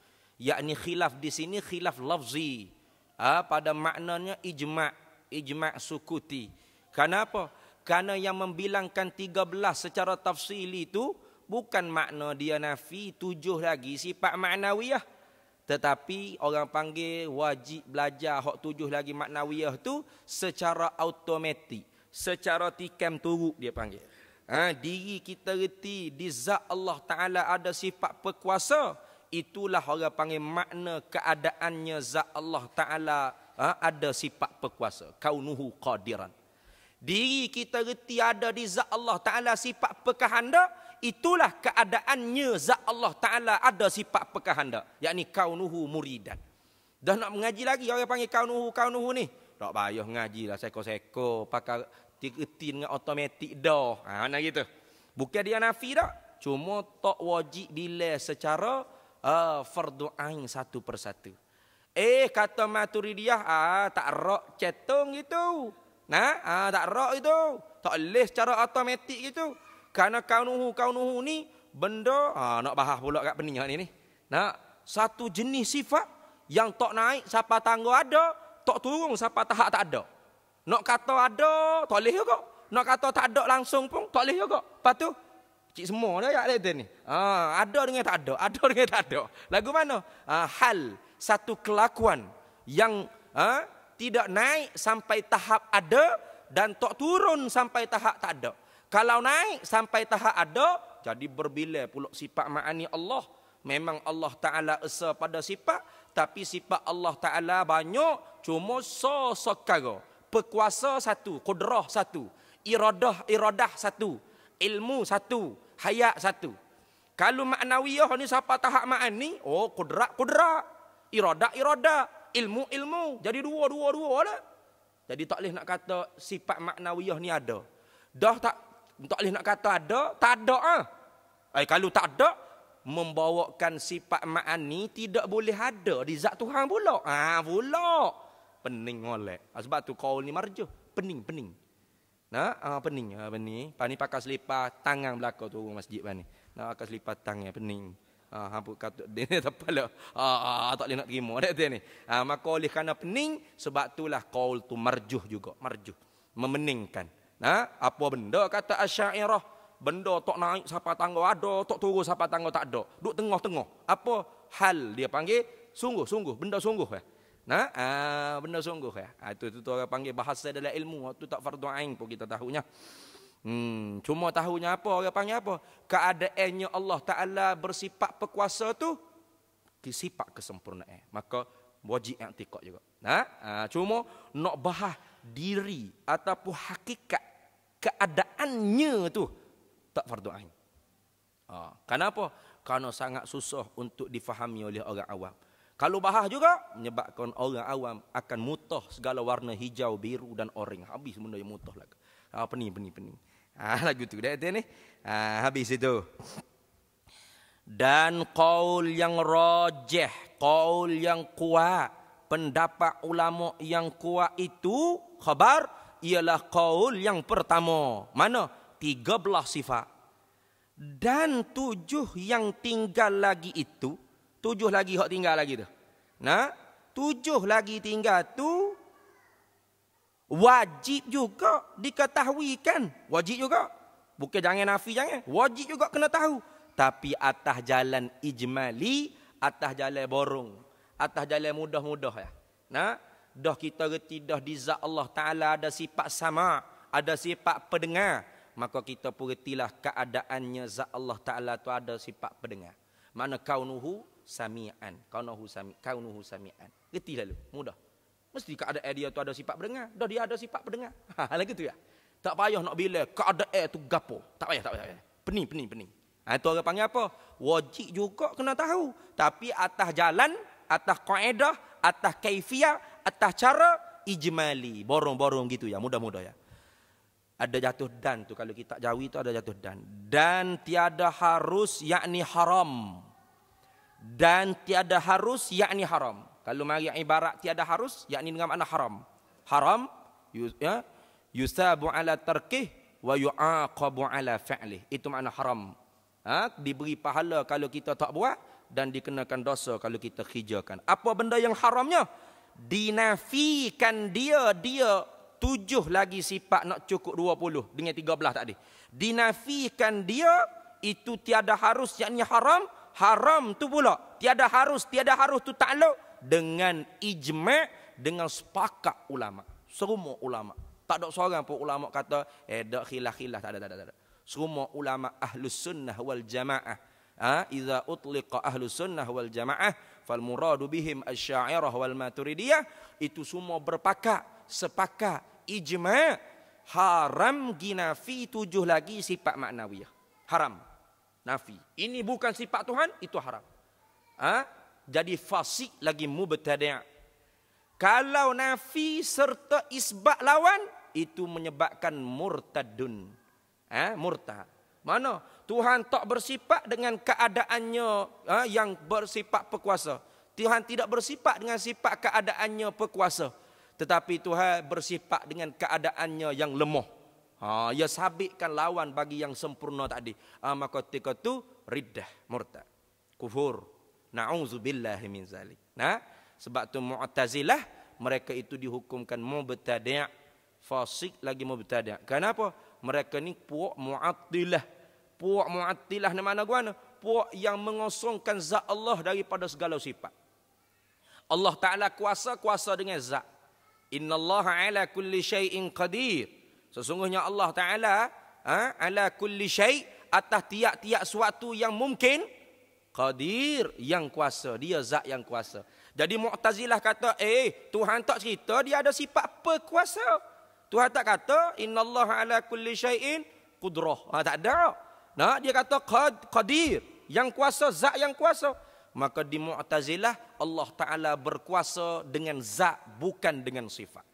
yakni khilaf di sini khilaf lafzi ha, pada maknanya ijma' ijma' sukuti kenapa kerana yang membilangkan 13 secara tafsili itu bukan makna dia nafi tujuh lagi sifat maknawiyah tetapi orang panggil wajib belajar hak tujuh lagi maknawiyah tu secara automatik. Secara tikam turuk dia panggil. Ha, diri kita reti di zat Allah Ta'ala ada sifat perkuasa. Itulah orang panggil makna keadaannya zat Allah Ta'ala ha, ada sifat perkuasa. Kaunuhu qadiran. Diri kita reti ada di zat Allah Ta'ala sifat perkahanda. Ha, itulah keadaannya zat Allah Ta'ala ada sifat pekah anda. Yakni kaunuhu muridan. Dah nak mengaji lagi, orang panggil kaunuhu, kaunuhu ni. Tak payah mengaji lah, seko-seko, pakai tiketin dengan otomatik dah. Ha, mana gitu. Bukan dia nafi dah. Cuma tak wajib bila secara uh, ah, fardu ain satu persatu. Eh kata maturidiyah ah tak rok cetung gitu. Nah, ah, tak rok itu. Tak leh secara automatik gitu. Karena kaunuhu kaunuhu ni benda ha, nak bahas pula kat pening ni ni. Nak satu jenis sifat yang tak naik siapa tangga ada, tak turun siapa tahak tak ada. Nak kata ada, tak boleh juga. Nak kata tak ada langsung pun, tak boleh juga. Lepas tu, cik semua dah ayat dia ni. Ha, ada dengan tak ada, ada dengan tak ada. Lagu mana? Ha, hal, satu kelakuan yang ha, tidak naik sampai tahap ada dan tak turun sampai tahap tak ada. Kalau naik sampai tahap ada, jadi berbila pula sifat ma'ani Allah. Memang Allah Ta'ala esa pada sifat, tapi sifat Allah Ta'ala banyak, cuma sosokara. Pekuasa satu, kudrah satu, iradah, iradah satu, ilmu satu, hayat satu. Kalau maknawiyah ni siapa tahap ma'ani, oh kudrah kudrah, Iradah, iradah. Ilmu, ilmu. Jadi dua, dua, dua lah. Jadi tak boleh nak kata sifat maknawiyah ni ada. Dah tak tak boleh nak kata ada, tak ada ah. Eh, kalau tak ada, membawakan sifat ma'ani tidak boleh ada di zat Tuhan pula. Ah, ha, pula. Pening oleh ah, Sebab tu kaul ni marjuh. Pening, pening. Nah, ah, pening, ah, pening. Pani pakai selipar tangan belakang tu masjid pani. Nah, pakai selipar tangan, pening. Ah, ha, hampuk katuk dia ni tak pala. Ah, ah, ah, tak boleh nak terima dia, dia ni. Ah, maka oleh kerana pening, sebab itulah kaul tu marjuh juga. Marjuh. Memeningkan. Ha? Apa benda kata asyairah? Benda tak naik siapa tangga ada, tak turun siapa tangga tak ada. Duduk tengah-tengah. Apa hal dia panggil? Sungguh, sungguh. Benda sungguh. Ya? Nah, ah, benda sungguh ya. Ah, itu, itu tu orang panggil bahasa dalam ilmu. Itu tak fardu ain pun kita tahunya. Hmm, cuma tahunya apa? Orang panggil apa? Keadaannya Allah Taala bersifat pekuasa tu sifat kesempurnaan. Maka wajib i'tiqad juga. Nah, ha? ha, ah, cuma nak bahas diri ataupun hakikat keadaannya tu tak fardu ain. Ha, kenapa? Karena sangat susah untuk difahami oleh orang awam. Kalau bahas juga menyebabkan orang awam akan mutah segala warna hijau, biru dan oranye. Habis benda yang mutah lagi. Ha, ni? pening, pening. Ha, lagu tu dah ni. Ha, habis itu. Dan kaul yang rojeh, kaul yang kuat, pendapat ulama yang kuat itu khabar ialah qaul yang pertama. Mana? 13 sifat. Dan tujuh yang tinggal lagi itu, tujuh lagi hak tinggal lagi tu. Nah, tujuh lagi tinggal tu wajib juga diketahui kan? Wajib juga. Bukan jangan nafi jangan. Wajib juga kena tahu. Tapi atas jalan ijmali, atas jalan borong, atas jalan mudah-mudah ya. Nah, dah kita reti dah di zat Allah Ta'ala ada sifat sama, ada sifat pendengar, maka kita pun retilah keadaannya zat Allah Ta'ala tu ada sifat pendengar. Mana kau nuhu sami'an. Kaunuhu, sami, kaunuhu sami'an. Reti lalu, mudah. Mesti keadaan dia tu ada sifat pendengar. Dah dia ada sifat pendengar. Ha, lagi tu ya. Tak payah nak bila keadaan tu gapo. Tak payah, tak payah. Pening, pening, pening. Ha, itu orang panggil apa? Wajib juga kena tahu. Tapi atas jalan, atas kaedah, atas kaifiah, atas cara ijmali, borong-borong gitu ya, mudah-mudah ya. Ada jatuh dan tu kalau kita jauh itu ada jatuh dan. Dan tiada harus yakni haram. Dan tiada harus yakni haram. Kalau mari ibarat tiada harus yakni dengan makna haram. Haram ya yusabu ala tarkih wa yu'aqabu ala fi'lih. Itu makna haram. Ha? diberi pahala kalau kita tak buat dan dikenakan dosa kalau kita khijakan. Apa benda yang haramnya? dinafikan dia dia tujuh lagi sifat nak cukup dua puluh dengan tiga belah tadi. Dinafikan dia itu tiada harus yang haram. Haram tu pula. Tiada harus, tiada harus tu takluk. Dengan ijma' dengan sepakat ulama. semua ulama. Tak ada seorang pun ulama kata, eh dak khilah-khilah tak ada tak ada tak ada. Serumo ulama ahlus sunnah wal jamaah. Ha, iza utliqa ahlus sunnah wal jamaah fal muradu bihim asy'irah wal maturidiyah itu semua berpakat sepakat ijma haram ginafi tujuh lagi sifat maknawiyah haram nafi ini bukan sifat tuhan itu haram ha? jadi fasik lagi mubtadi' kalau nafi serta isbat lawan itu menyebabkan murtadun ha? murtad mana Tuhan tak bersifat dengan keadaannya ha, yang bersifat pekuasa. Tuhan tidak bersifat dengan sifat keadaannya pekuasa. Tetapi Tuhan bersifat dengan keadaannya yang lemah. Ha, ia sabitkan lawan bagi yang sempurna tadi. Ha, maka ketika itu riddah, murtad, kufur. Na'udzubillah min zalik. Nah, sebab tu mu'tazilah mereka itu dihukumkan mubtadi' fasik lagi mubtadi'. Kenapa? Mereka ni puak mu'attilah puak muatilah ni mana guana puak yang mengosongkan zat Allah daripada segala sifat Allah taala kuasa kuasa dengan zat Allah ala kulli syai'in qadir sesungguhnya Allah taala ha, ala kulli syai' atas tiap-tiap suatu yang mungkin qadir yang kuasa dia zat yang kuasa jadi mu'tazilah kata eh Tuhan tak cerita dia ada sifat apa kuasa? Tuhan tak kata Inna Allah ala kulli syai'in qudrah ha, tak ada Nah, dia kata qadir, yang kuasa, zat yang kuasa. Maka di Mu'tazilah Allah Taala berkuasa dengan zat bukan dengan sifat.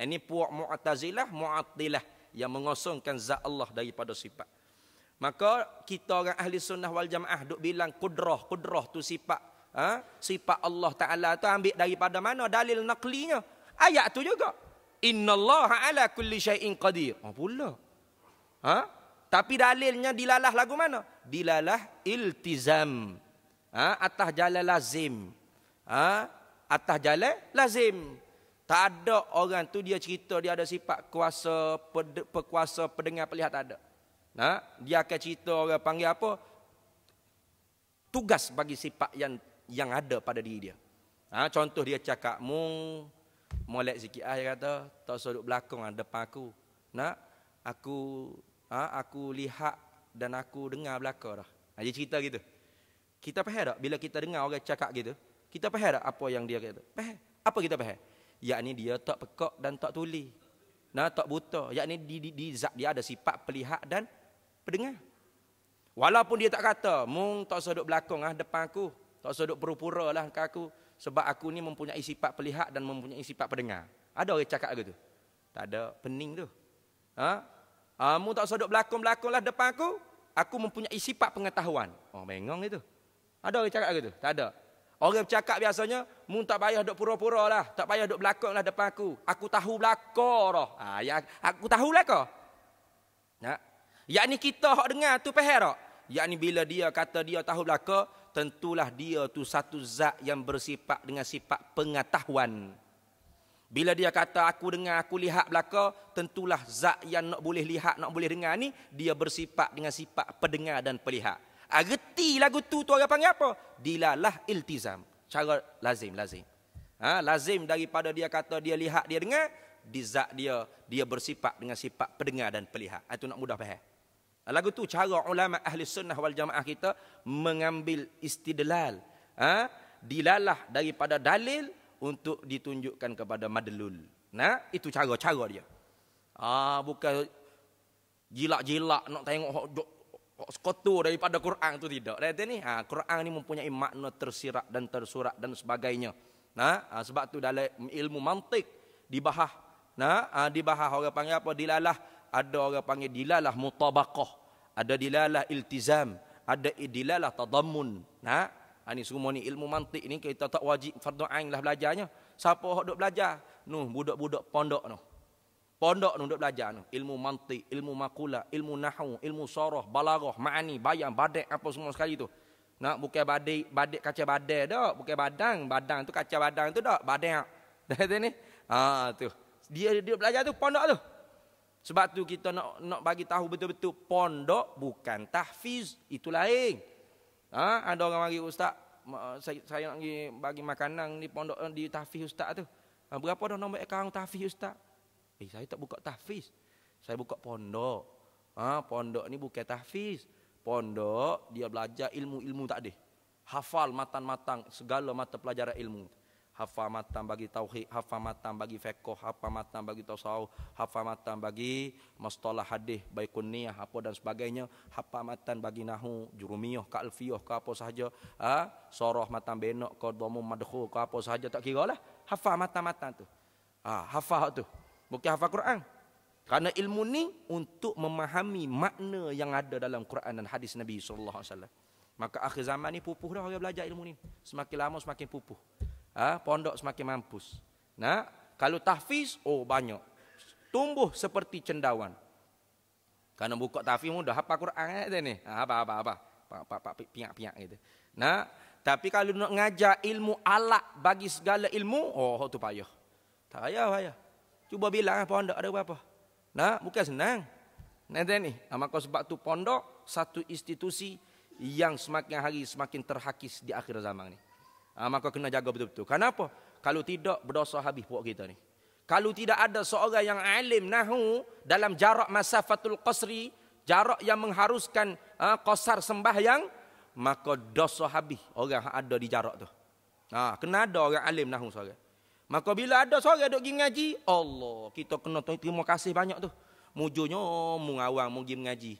Eh, ini puak Mu'tazilah, Mu'attilah yang mengosongkan zat Allah daripada sifat. Maka kita orang ahli sunnah wal jamaah duk bilang kudrah, kudrah tu sifat. Ha? Sifat Allah Taala tu ambil daripada mana dalil naqlinya? Ayat tu juga. Inna Allah ala kulli syai'in qadir. Oh pula. Ha? Tapi dalilnya dilalah lagu mana? Dilalah iltizam. Ha? Atas jalan lazim. Ha? Atas jalan lazim. Tak ada orang tu dia cerita dia ada sifat kuasa, perkuasa, pendengar, pelihat tak ada. Ha? Dia akan cerita orang panggil apa? Tugas bagi sifat yang yang ada pada diri dia. Ha? Contoh dia cakap, mung, molek sikit ah, dia kata, tak usah duduk belakang depan aku. Nak, aku ha, aku lihat dan aku dengar belaka dah. Ha, dia cerita gitu. Kita faham tak bila kita dengar orang cakap gitu? Kita faham tak apa yang dia kata? Faham. Apa kita faham? Yakni dia tak pekak dan tak tuli. Nah, tak buta. Yakni di, di, di zak dia ada sifat pelihat dan pendengar. Walaupun dia tak kata, mung tak sedut belakang ah depan aku, tak sedut pura-pura lah ke aku sebab aku ni mempunyai sifat pelihat dan mempunyai sifat pendengar. Ada orang cakap gitu. Tak ada pening tu. Ha? Kamu ah, tak usah duduk belakang-belakang lah depan aku. Aku mempunyai sifat pengetahuan. Oh, bengong itu. Ada orang cakap begitu? Tak ada. Orang cakap biasanya, mu tak payah duduk pura-pura lah. Tak payah duduk belakang lah depan aku. Aku tahu belakang lah. Ha, ya, aku tahu belakang. Nah, ya. Yang ni kita hak dengar tu peher tak? Yang ni bila dia kata dia tahu belakang, tentulah dia tu satu zat yang bersifat dengan sifat pengetahuan. Bila dia kata aku dengar, aku lihat belaka, tentulah zat yang nak boleh lihat, nak boleh dengar ni, dia bersifat dengan sifat pendengar dan pelihat. Agerti lagu tu tu orang panggil apa? Dilalah iltizam. Cara lazim, lazim. Ha, lazim daripada dia kata dia lihat, dia dengar, di zat dia, dia bersifat dengan sifat pendengar dan pelihat. Itu ha, nak mudah faham. Lagu tu cara ulama ahli sunnah wal jamaah kita mengambil istidlal. Ha? Dilalah daripada dalil untuk ditunjukkan kepada madlul. Nah, itu cara-cara dia. Ah, bukan jilak-jilak nak tengok hok hok sekotu daripada Quran tu tidak. Dia ni, ah, Quran ni mempunyai makna tersirat dan tersurat dan sebagainya. Nah, ah, sebab tu dalam ilmu mantik dibahas. Nah, ah, dibahas orang panggil apa? Dilalah ada orang panggil dilalah mutabaqah, ada dilalah iltizam, ada dilalah tadammun. Nah, ini semua ha, ni ilmu mantik ni kita tak wajib fardu ain lah belajarnya. Siapa hok duk belajar? Nuh budak-budak pondok noh. Pondok nuh duk belajar noh. Ilmu mantik, ilmu makula, ilmu nahwu, ilmu sarah, balaghah, ma'ani, bayan, badai apa semua sekali tu. Nak bukan badai, badai kaca badai dak, bukan badang, badang tu kaca badang tu dak, badai. Dah tu ni. Ha tu. Dia dia belajar tu pondok tu. Sebab tu kita nak nak bagi tahu betul-betul pondok bukan tahfiz, itu lain. Eh. Ha, ada orang mari ustaz, saya, saya nak bagi makanan di pondok eh, di tahfiz ustaz tu. Ha, berapa dah nombor akaun tahfiz ustaz? Eh, saya tak buka tahfiz. Saya buka pondok. Ha, pondok ni bukan tahfiz. Pondok dia belajar ilmu-ilmu tak ada. Hafal matan-matang segala mata pelajaran ilmu hafal matan bagi tauhid hafal matan bagi fiqh hafal matan bagi tasawuf hafal matan bagi mustalah hadis baik niyah apa dan sebagainya hafal matan bagi nahu jurumiyah ka alfiyah ka apa sahaja ha sarah matan benak ka domu madkhu ka apa sahaja tak kiralah hafal matan-matan tu ha hafal tu bukan hafal Quran kerana ilmu ni untuk memahami makna yang ada dalam Quran dan hadis Nabi sallallahu alaihi wasallam maka akhir zaman ni pupuh dah orang belajar ilmu ni semakin lama semakin pupuh ha, pondok semakin mampus. Nah, kalau tahfiz, oh banyak. Tumbuh seperti cendawan. Karena buka tahfiz mudah, apa Quran itu ni? Ah, apa, apa, apa. Apa, apa, piak, piak gitu. Nah, tapi kalau nak ngajar ilmu alat bagi segala ilmu, oh tu payah. Tak payah, payah. Cuba bilang apa lah pondok ada apa-apa. Nah, bukan senang. Nanti ni, ah, maka sebab tu pondok satu institusi yang semakin hari semakin terhakis di akhir zaman ini. Ha, maka kena jaga betul-betul. Kenapa? Kalau tidak berdosa habis puak kita ni. Kalau tidak ada seorang yang alim nahu dalam jarak masafatul qasri, jarak yang mengharuskan ha, qasar sembahyang, maka dosa habis orang yang ada di jarak tu. Ha, kena ada orang alim nahu seorang. Maka bila ada seorang duk pergi ngaji, Allah, kita kena terima kasih banyak tu. Mujunya, oh, mung awang, mung pergi mengaji.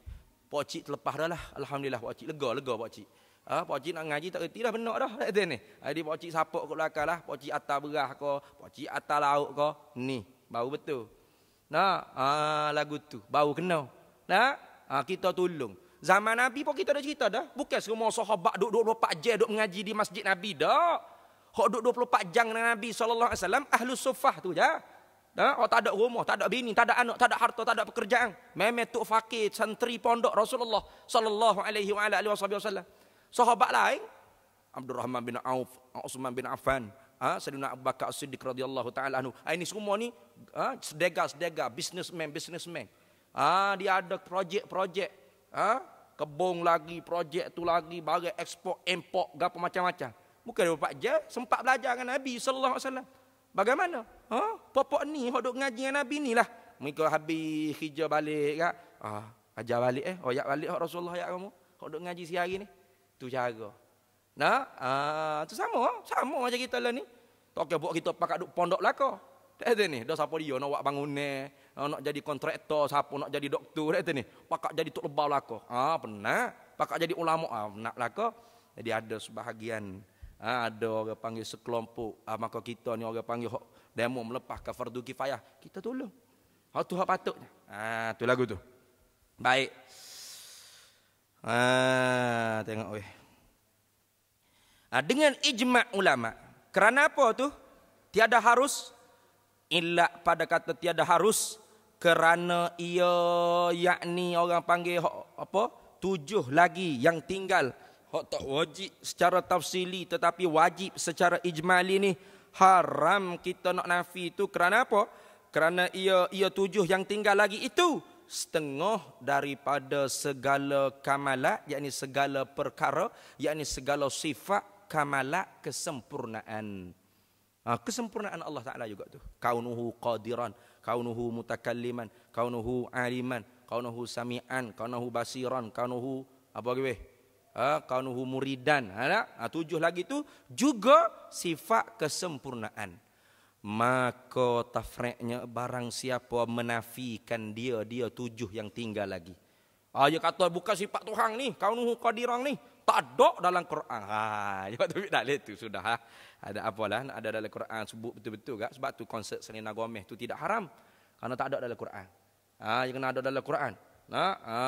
Pakcik terlepas dah lah. Alhamdulillah pakcik. Lega, lega pakcik. Ah, ha, pakcik nak ngaji tak reti dah benak dah kata ni. Jadi ah, pakcik sapak kat belakang lah. Pakcik atas berah kau. Pakcik atas laut kau. Ni, baru betul. Nah, ha, lagu tu. Baru kenal. Nah, ah, ha, kita tolong. Zaman Nabi pun kita dah cerita dah. Bukan semua sahabat duduk 24 jam duduk mengaji di masjid Nabi dah. Hak duduk 24 jam dengan Nabi sallallahu alaihi wasallam ahlus sufah tu je. Nah, hak tak ada rumah, tak ada bini, tak ada anak, tak ada harta, tak ada pekerjaan. Memang tok fakir santri pondok Rasulullah sallallahu alaihi wasallam sahabat lain Abdul Rahman bin Auf, Utsman bin Affan, ha, Saidina Abu Bakar Siddiq radhiyallahu taala anhu. Ha, ini semua ni ha, sedega sedega businessman businessman. Ha, dia ada projek-projek ha, kebong lagi, projek tu lagi, barang ekspor, import, gapo macam-macam. Bukan dia je sempat belajar dengan Nabi sallallahu alaihi wasallam. Bagaimana? Ha, popok ni hok duk ngaji dengan Nabi nilah. Mengikut habis hijau balik kan. Ha, ah, ajar balik eh. Oh, ya balik oh, Rasulullah ya kamu. Hok duk ngaji si hari ni. Tu cara. Nak? Ah, tu sama. Sama macam kita lah ni. Tak kira buat kita pakat duk pondok lah kau. Tak ada ni. Dah siapa dia nak buat bangunan. Nak jadi kontraktor. Siapa nak jadi doktor. Tak ni. Pakat jadi tuk lebar lah Ah, pernah. Pakat jadi ulama. Ah, nak lah kau. Jadi ada sebahagian. Ah, ada orang panggil sekelompok. Ah, maka kita ni orang panggil demo melepas ke fardu kifayah. Kita tolong. Hak tu hak patutnya. Ah, tu lagu tu. Baik. Ah, tengok weh. Ah, dengan ijma ulama. Kerana apa tu? Tiada harus illa pada kata tiada harus kerana ia yakni orang panggil apa? tujuh lagi yang tinggal hak tak wajib secara tafsili tetapi wajib secara ijmali ni haram kita nak nafi itu kerana apa? kerana ia ia tujuh yang tinggal lagi itu setengah daripada segala kamalat yakni segala perkara yakni segala sifat kamalat kesempurnaan ha, kesempurnaan Allah Taala juga tu kaunuhu qadiran kaunuhu mutakalliman kaunuhu aliman kaunuhu samian kaunuhu basiran kaunuhu apa lagi weh ha, kaunuhu muridan ha, ha tujuh lagi tu juga sifat kesempurnaan Maka tafreknya barang siapa menafikan dia, dia tujuh yang tinggal lagi. Ah, dia kata bukan sifat Tuhan ni, kau nuhu kadirang ni. Tak ada dalam Quran. Ha, tapi kata tak itu sudah. Ha. Ada apa lah? ada dalam Quran sebut betul-betul kak. Sebab tu konsep Selena Gomez tu tidak haram. karena tak ada dalam Quran. Ha, yang kena ada dalam Quran. Nah, ha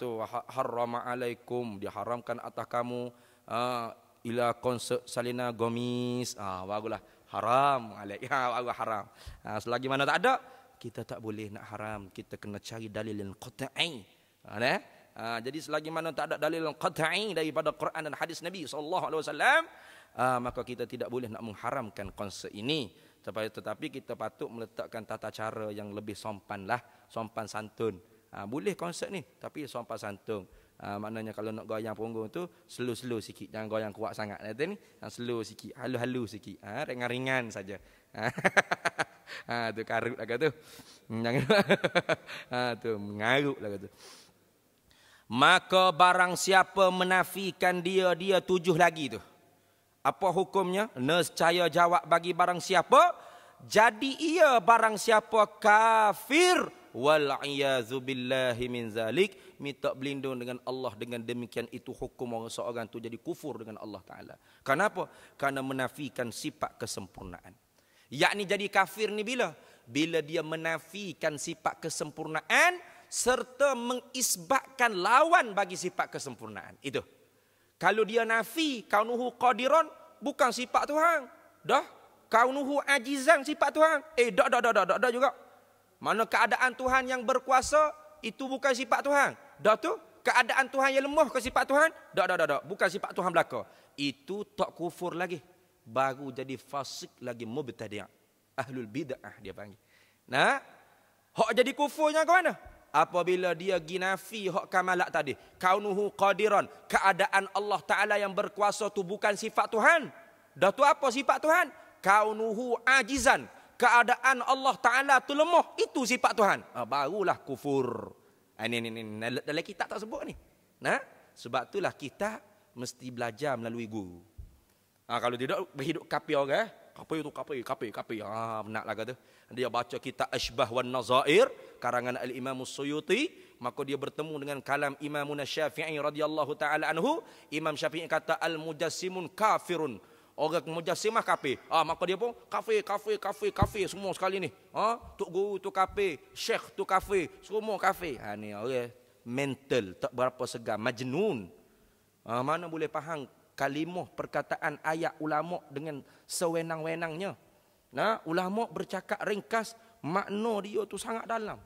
tu ha, harrama alaikum diharamkan atas kamu ha, ila konsep Salina Gomez. Ah, ha, bagulah haram alaihi ya, haram ha, selagi mana tak ada kita tak boleh nak haram kita kena cari dalil yang qat'i ha, ne? ha, jadi selagi mana tak ada dalil yang qat'i daripada Quran dan hadis Nabi sallallahu alaihi wasallam ha, maka kita tidak boleh nak mengharamkan konsep ini tetapi, tetapi kita patut meletakkan tata cara yang lebih sompan lah sompan santun ha, boleh konsep ni tapi sompan santun Uh, maknanya kalau nak goyang punggung tu slow-slow sikit jangan goyang kuat sangat nanti ni yang ah, slow sikit halu-halu sikit ha, ringan-ringan saja ha, tu karut agak lah tu hmm, jangan ha, tu mengarut lah tu maka barang siapa menafikan dia dia tujuh lagi tu apa hukumnya nescaya jawab bagi barang siapa jadi ia barang siapa kafir wal iazu min zalik minta berlindung dengan Allah dengan demikian itu hukum orang seorang tu jadi kufur dengan Allah taala. Kenapa? Karena menafikan sifat kesempurnaan. Yakni jadi kafir ni bila? Bila dia menafikan sifat kesempurnaan serta mengisbatkan lawan bagi sifat kesempurnaan. Itu. Kalau dia nafi kaunuhu qadiron bukan sifat Tuhan. Dah kaunuhu ajizan sifat Tuhan. Eh dah dah dah dah dah juga. Mana keadaan Tuhan yang berkuasa itu bukan sifat Tuhan dah tu keadaan Tuhan yang lemah ke sifat Tuhan? Dah dah dah dah, bukan sifat Tuhan belaka. Itu tak kufur lagi. Baru jadi fasik lagi mubtadi'. Ahlul bid'ah dia panggil. Nah, hak jadi kufurnya ke mana? Apabila dia ginafi hak kamalak tadi. Kaunuhu qadiran. Keadaan Allah Ta'ala yang berkuasa tu bukan sifat Tuhan. Dah tu apa sifat Tuhan? Kaunuhu ajizan. Keadaan Allah Ta'ala itu lemah. Itu sifat Tuhan. Ah, barulah kufur. Kufur. Ini, ah, ini, ini. Dalam kitab tak sebut ni. Nah, sebab itulah kita mesti belajar melalui guru. Ha, kalau tidak, berhidup kapi orang. Eh? Kapi itu kapi, kapi, kapi. Ha, ah, nak lah kata. Dia baca kitab Ashbah wa Nazair, karangan Al-Imam Suyuti. Maka dia bertemu dengan kalam Imam Syafi'i radhiyallahu ta'ala anhu. Imam Syafi'i kata, Al-Mujassimun kafirun. Orang mujassimah kafe. Ah maka dia pun kafe, kafe, kafe, kafe semua sekali ni. Ha, tok guru tu kafe, syekh tu kafe, semua kafe. Ha ah, ni orang mental tak berapa segar, majnun. Ha, mana boleh faham kalimah perkataan ayat ulama dengan sewenang-wenangnya. Nah, ulama bercakap ringkas, makna dia tu sangat dalam.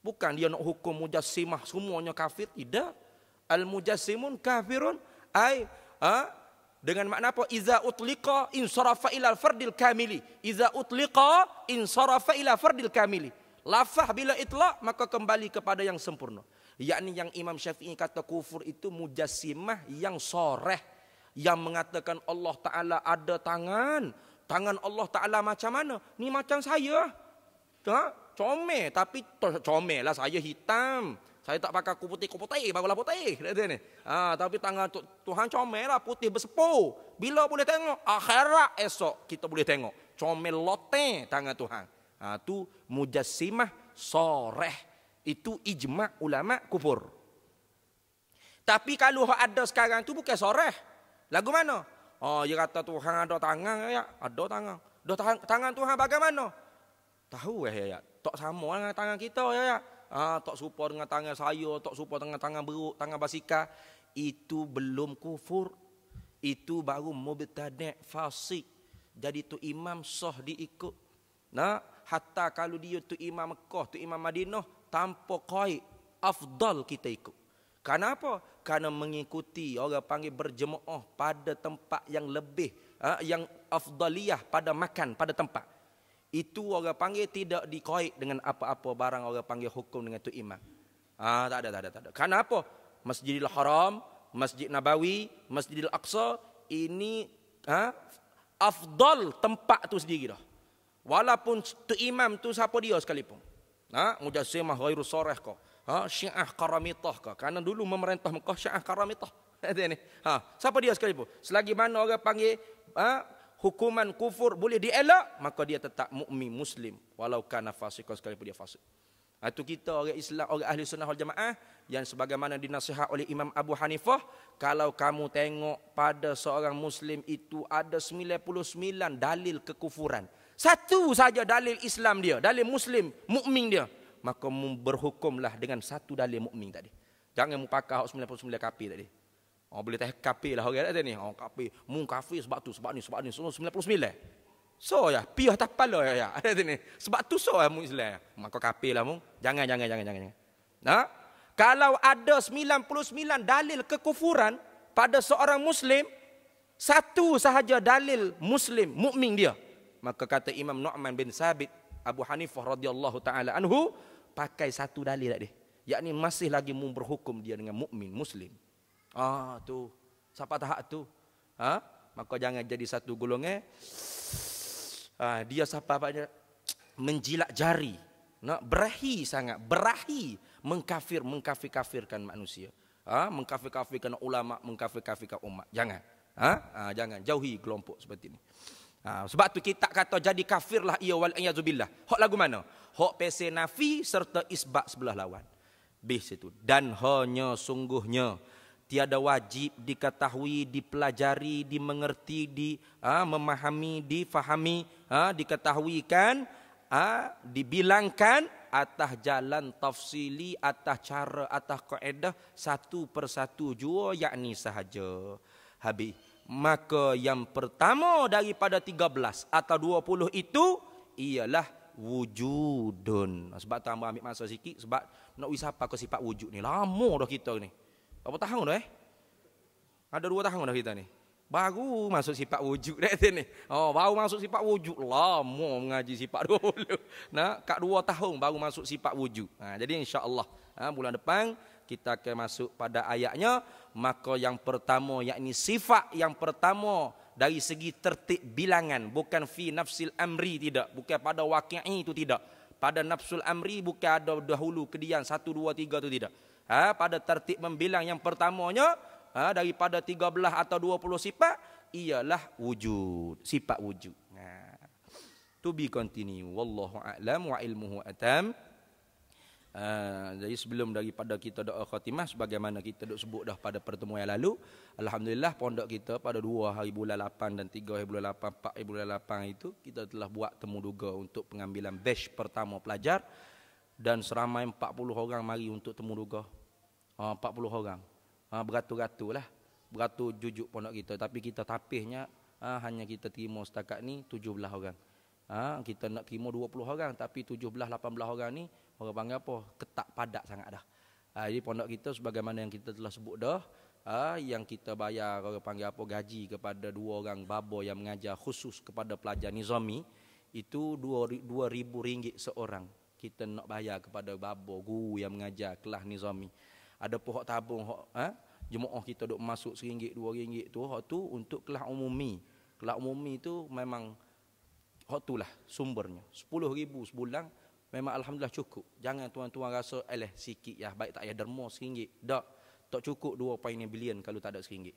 Bukan dia nak hukum mujassimah semuanya kafir, tidak. Al mujassimun kafirun ai ha? Dengan makna apa? Iza utliqa insarafa ila fardil kamili. Iza utliqa insarafa ila fardil kamili. Lafah bila itlaq maka kembali kepada yang sempurna. Yakni yang Imam Syafi'i kata kufur itu mujassimah yang soreh. Yang mengatakan Allah Ta'ala ada tangan. Tangan Allah Ta'ala macam mana? Ni macam saya. Ha? Comel. Tapi comel lah saya hitam. Saya tak pakai aku putih, aku putih. Barulah putih. Dia kata ni. Ha, tapi tangan tu, Tuhan comel lah putih bersepuh. Bila boleh tengok? Akhirat esok kita boleh tengok. Comel loteng tangan Tuhan. Ha, tu mujassimah soreh. Itu ijma' ulama' kubur. Tapi kalau ada sekarang tu bukan soreh. Lagu mana? Oh, dia kata Tuhan ada tangan. Ya. Ada tangan. Ada tangan, tangan Tuhan bagaimana? Tahu ya, ya, ya. Tak sama lah dengan tangan kita. Ya, ya ah tak serupa dengan tangan saya, tak serupa dengan tangan beruk, tangan basikal, itu belum kufur. Itu baru mubtadi' fasik. Jadi tu imam sah diikut. Nah, hatta kalau dia tu imam Mekah, tu imam Madinah tanpa qaid afdal kita ikut. Kenapa? Karena mengikuti orang panggil berjemaah pada tempat yang lebih ah, yang afdaliah pada makan pada tempat itu orang panggil tidak dikait dengan apa-apa barang orang panggil hukum dengan tu Imam, Ah tak ada tak ada tak ada. Kenapa? Masjidil Haram, Masjid Nabawi, Masjidil Aqsa ini ha, afdal tempat tu sendiri dah. Walaupun tu imam tu siapa dia sekalipun. Ha mujassimah ghairu sarih ke? Ha Syiah Karamitah ke? Karena dulu memerintah Mekah Syiah Karamitah. Ha siapa dia sekalipun. Selagi mana orang panggil ha, hukuman kufur boleh dielak maka dia tetap mukmin muslim walau kana sekali pun dia fasik itu ha, kita orang Islam orang ahli sunnah wal jamaah yang sebagaimana dinasihat oleh Imam Abu Hanifah kalau kamu tengok pada seorang muslim itu ada 99 dalil kekufuran satu saja dalil Islam dia dalil muslim mukmin dia maka mu berhukumlah dengan satu dalil mukmin tadi jangan mu pakai 99 kapi tadi Oh, boleh teh kafir lah orang ni. Oh, kafir. Mu kafir sebab tu, sebab ni, sebab ni. Semua 99. So ya, piah tak pala ya. ya. Ada sini. Sebab tu so ya mu Islam. Maka kafir lah mu. Jangan, jangan, jangan, jangan. Nah, Kalau ada 99 dalil kekufuran pada seorang Muslim, satu sahaja dalil Muslim, mukmin dia. Maka kata Imam Nu'man bin Sabit, Abu Hanifah radhiyallahu ta'ala anhu, pakai satu dalil tadi. Yakni masih lagi mu berhukum dia dengan mukmin Muslim. Ah tu. Siapa tahak tu? Ha? Maka jangan jadi satu golongan. Eh. Ha, dia siapa apa menjilat jari. Nak berahi sangat, berahi mengkafir mengkafir-kafirkan manusia. Ha? mengkafir-kafirkan ulama, mengkafir-kafirkan umat. Jangan. Ha? ha? jangan jauhi kelompok seperti ini. Ha, sebab tu kita kata jadi kafirlah ia wal zubillah. Hok lagu mana? Hok pc nafi serta isbat sebelah lawan. Bih situ. Dan hanya sungguhnya tiada wajib diketahui, dipelajari, dimengerti, di ha, memahami, difahami, ha, kan, ha, dibilangkan atas jalan tafsili, atas cara, atas kaedah satu persatu jua yakni sahaja. Habis. Maka yang pertama daripada 13 atau 20 itu ialah wujudun. Sebab tu ambil masa sikit sebab nak wisapa ke sifat wujud ni. Lama dah kita ni. Berapa tahun dah eh? Ada dua tahun dah kita ni. Baru masuk sifat wujud dah kita ni. Oh, baru masuk sifat wujud. Lama mengaji sifat dulu. Nah, kat dua tahun baru masuk sifat wujud. Nah, ha, jadi insya Allah ha, bulan depan kita akan masuk pada ayatnya. Maka yang pertama, yakni sifat yang pertama dari segi tertib bilangan. Bukan fi nafsil amri tidak. Bukan pada waki'i itu tidak. Pada nafsul amri bukan ada dahulu kedian satu dua tiga itu tidak. Ha, pada tertib membilang yang pertamanya ha, daripada 13 atau 20 sifat ialah wujud, sifat wujud. Ha. To be continue. Wallahu a'lam wa ilmuhu atam. Ha, jadi sebelum daripada kita doa khatimah sebagaimana kita dok sebut dah pada pertemuan yang lalu, alhamdulillah pondok kita pada 2 hari bulan 8 dan 3 hari bulan 8, 4 hari bulan 8 itu kita telah buat temu duga untuk pengambilan batch pertama pelajar dan seramai 40 orang mari untuk temu duga 40 ha, orang. Ha, Beratu-ratu lah. Beratu jujuk pondok kita. Tapi kita tapihnya ha, hanya kita terima setakat ni 17 orang. Kita nak terima 20 orang. Tapi 17-18 orang ni orang panggil apa? Ketak padat sangat dah. Jadi pondok kita sebagaimana yang kita telah sebut dah. Yang kita bayar orang panggil apa? Gaji kepada dua orang babo yang mengajar khusus kepada pelajar nizami. Itu dua ribu ringgit seorang. Kita nak bayar kepada babo guru yang mengajar kelas nizami. Nizami ada pohon tabung hok ha? jemaah kita dok masuk RM1 RM2 tu hok tu untuk kelas umumi kelas umumi tu memang hok tulah sumbernya 10000 sebulan memang alhamdulillah cukup jangan tuan-tuan rasa eleh sikit ya baik tak ya derma RM1 dak tak cukup 2.5 bilion kalau tak ada RM1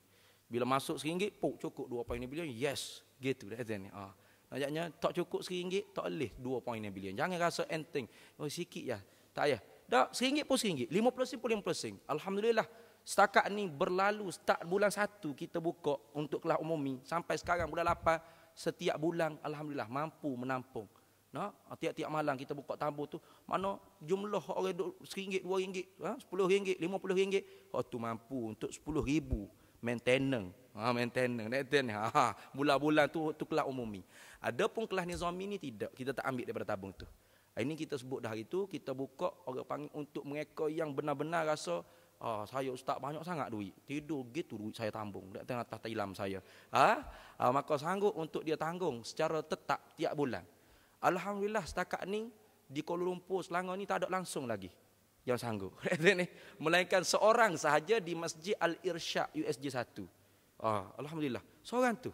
bila masuk RM1 pok cukup 2.5 bilion yes gitu dah azan ni ha. Ah. Ajaknya tak cukup RM1, tak boleh 2.9 bilion. Jangan rasa enteng. Oh, sikit ya. Tak payah. Tak, seringgit pun seringgit. Lima puluh sen pun lima puluh sen. Alhamdulillah, setakat ni berlalu, start bulan satu kita buka untuk kelas umumi. Sampai sekarang bulan lapan, setiap bulan Alhamdulillah mampu menampung. Nah, tiap-tiap malam kita buka tabur tu, mana jumlah orang duduk seringgit, dua ringgit, ha, sepuluh ringgit, lima puluh ringgit. Oh tu mampu untuk sepuluh ribu maintenance. Ha, maintenance, maintenance. Ha, ha, bulan-bulan tu, tu kelas umumi. Ada pun kelas nizami ni tidak, kita tak ambil daripada tabung tu. Ini kita sebut dah itu kita buka orang panggil untuk mereka yang benar-benar rasa Ah, saya ustaz banyak sangat duit. Tidur gitu duit saya tambung. Dekat tengah atas tilam saya. Ah, ah, maka sanggup untuk dia tanggung secara tetap tiap bulan. Alhamdulillah setakat ni di Kuala Lumpur Selangor ni tak ada langsung lagi yang sanggup. ni melainkan seorang sahaja di Masjid Al Irsyad USJ 1. Ah, ha, alhamdulillah. Seorang tu.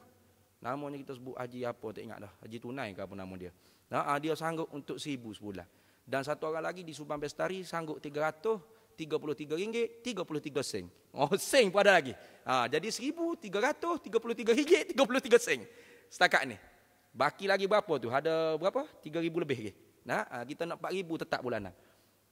Namanya kita sebut Haji apa tak ingat dah. Haji tunai ke apa nama dia. Ha, dia sanggup untuk RM1,000 sebulan. Dan satu orang lagi di Subang Bestari sanggup RM333, RM33 sen. Oh, sen pun ada lagi. Ha, jadi RM1,333, RM33 sen setakat ni. Baki lagi berapa tu? Ada berapa? RM3,000 lebih ke? Nah, kita nak RM4,000 tetap bulanan.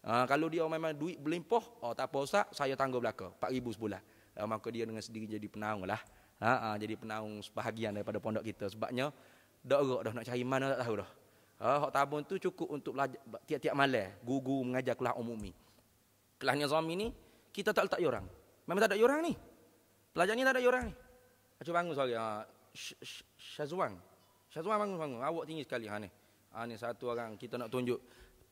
Ha, kalau dia memang duit berlimpah, oh, tak apa Ustaz, saya tangguh belakang. RM4,000 sebulan. Ha, maka dia dengan sendiri jadi penaung lah. Ha, ha, jadi penaung sebahagian daripada pondok kita. Sebabnya, dah erok dah nak cari mana tak tahu dah. Uh, hak tabung tu cukup untuk belajar tiap-tiap malam guru mengajar kelas umumi. Kelas Nizami ni kita tak letak orang. Memang tak ada orang ni. Pelajar ni tak ada orang ni. Aku ah, bangun sorry. Uh, ah, Syazwan. Syazwan bangun bangun. Awak tinggi sekali ha ni. Ha ni satu orang kita nak tunjuk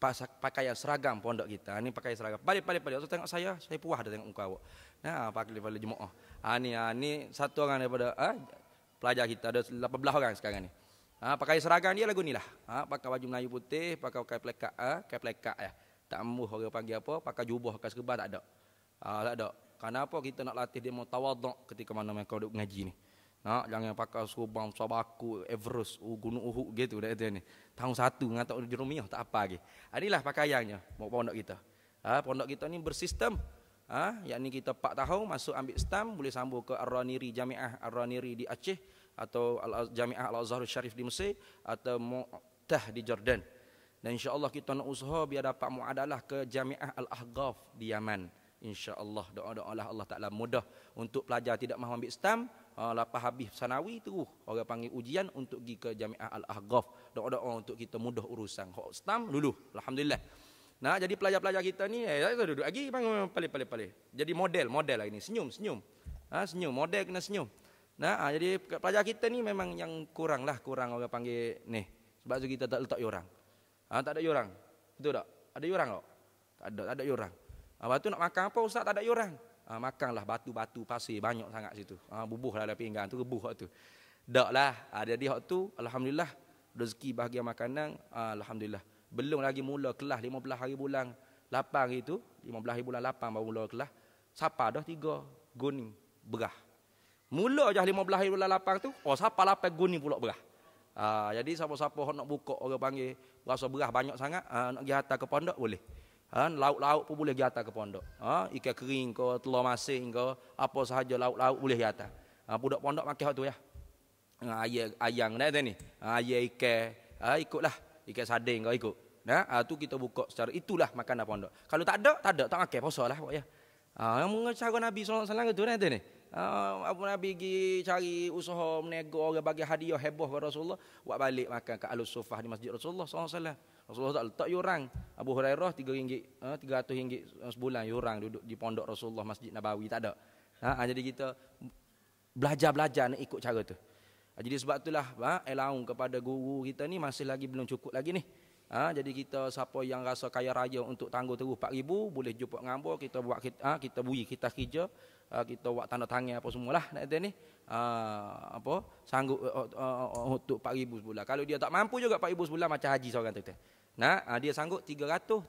pas pakai seragam pondok kita. Ha ni pakai seragam. Balik balik balik. Ustaz tengok saya, saya puas dah tengok muka awak. Nah, pakai balik jemaah. Ha ni ha ni satu orang daripada ha, pelajar kita ada 18 orang sekarang ni. Ha, pakai seragam dia lagu ni lah. Ha, pakai baju Melayu putih, pakai kain pelekat. Ha, kain pelekat ya. Tak ambuh orang panggil apa. Pakai jubah, pakai serban tak ada. Ha, tak ada. Kenapa kita nak latih dia mau tawaduk ketika mana mereka duduk mengaji ni. Ha, jangan pakai serban, sabaku, Everest, oh, gunung Uhud gitu. Dia ni. Tahun satu, ngatak di Rumiah, tak apa lagi. Ha, inilah pakaiannya, mau pondok kita. Ha, pondok kita ni bersistem. Ha, yang ni kita 4 tahun, masuk ambil stamp, boleh sambung ke Ar-Raniri Jami'ah, Ar-Raniri di Aceh atau Jamiah Al-Azhar Syarif di Mesir atau Mu'tah di Jordan. Dan insya-Allah kita nak usaha biar dapat muadalah ke Jamiah Al-Ahqaf di Yaman. Insya-Allah doa doa Allah Allah taklah mudah untuk pelajar tidak mahu ambil stam, uh, ah, lepas habis sanawi itu. orang panggil ujian untuk pergi ke Jamiah Al-Ahqaf. Doa-doa untuk kita mudah urusan. Kalau stam dulu, alhamdulillah. Nah, jadi pelajar-pelajar kita ni eh saya duduk lagi panggil paling paling. pali Jadi model, model lah ini. Senyum, senyum. Ha, senyum, model kena senyum. Nah, ha, jadi pelajar kita ni memang yang kurang lah, kurang orang panggil ni. Sebab tu kita tak letak orang. Ha, tak ada orang. Betul tak? Ada orang tak? Tak ada, tak ada orang. Ha, nak makan apa ustaz? Tak ada orang. Ha, makanlah batu-batu pasir banyak sangat situ. Ha, bubuh lah ada pinggan tu, rebuh tu. Tak lah. Ha, jadi waktu tu, Alhamdulillah, rezeki bahagian makanan, ha, Alhamdulillah. Belum lagi mula kelas 15 hari bulan 8 hari tu, 15 hari bulan 8 baru mula kelas. Sapa dah tiga guning berah. Mula je 15 hari bulan lapang tu, oh siapa lapai guni pula berah. Uh, jadi siapa-siapa nak buka orang panggil, rasa berah banyak sangat, uh, nak pergi atas ke pondok boleh. Ah, lauk-lauk pun boleh pergi ke pondok. Ha, ikan kering ke, telur masing ke, apa sahaja lauk-lauk boleh pergi atas. Ha, budak pondok makan waktu ya. Ha, ayam, ayam ni. Ha, ayam ikan, ha, ikutlah. Ikan sading kau ikut. Nah, ha, tu kita buka secara itulah makanan pondok. Kalau tak ada, tak ada, tak makan puasalah ya. Ha, yang cara Nabi sallallahu alaihi wasallam gitu nanti ni. Uh, Abu Nabi pergi cari usaha menego orang bagi hadiah heboh kepada Rasulullah. Buat balik makan ke al Sufah di masjid Rasulullah SAW. Rasulullah tak letak yurang. Abu Hurairah RM3, ringgit, uh, ah, rm ah, sebulan yurang duduk di pondok Rasulullah Masjid Nabawi. Tak ada. Ha, ha jadi kita belajar-belajar nak ikut cara tu. Ha, jadi sebab itulah ha, elaung eh, kepada guru kita ni masih lagi belum cukup lagi ni. Ha, jadi kita siapa yang rasa kaya raya untuk tangguh terus 4000 boleh jumpa ngambo kita buat kita ha, kita bui kita kerja ha, kita buat tanda tangan apa semualah nak ni ha, apa sanggup uh, uh, untuk 4000 sebulan kalau dia tak mampu juga 4000 sebulan macam haji seorang tu teh nah ha, dia sanggup 333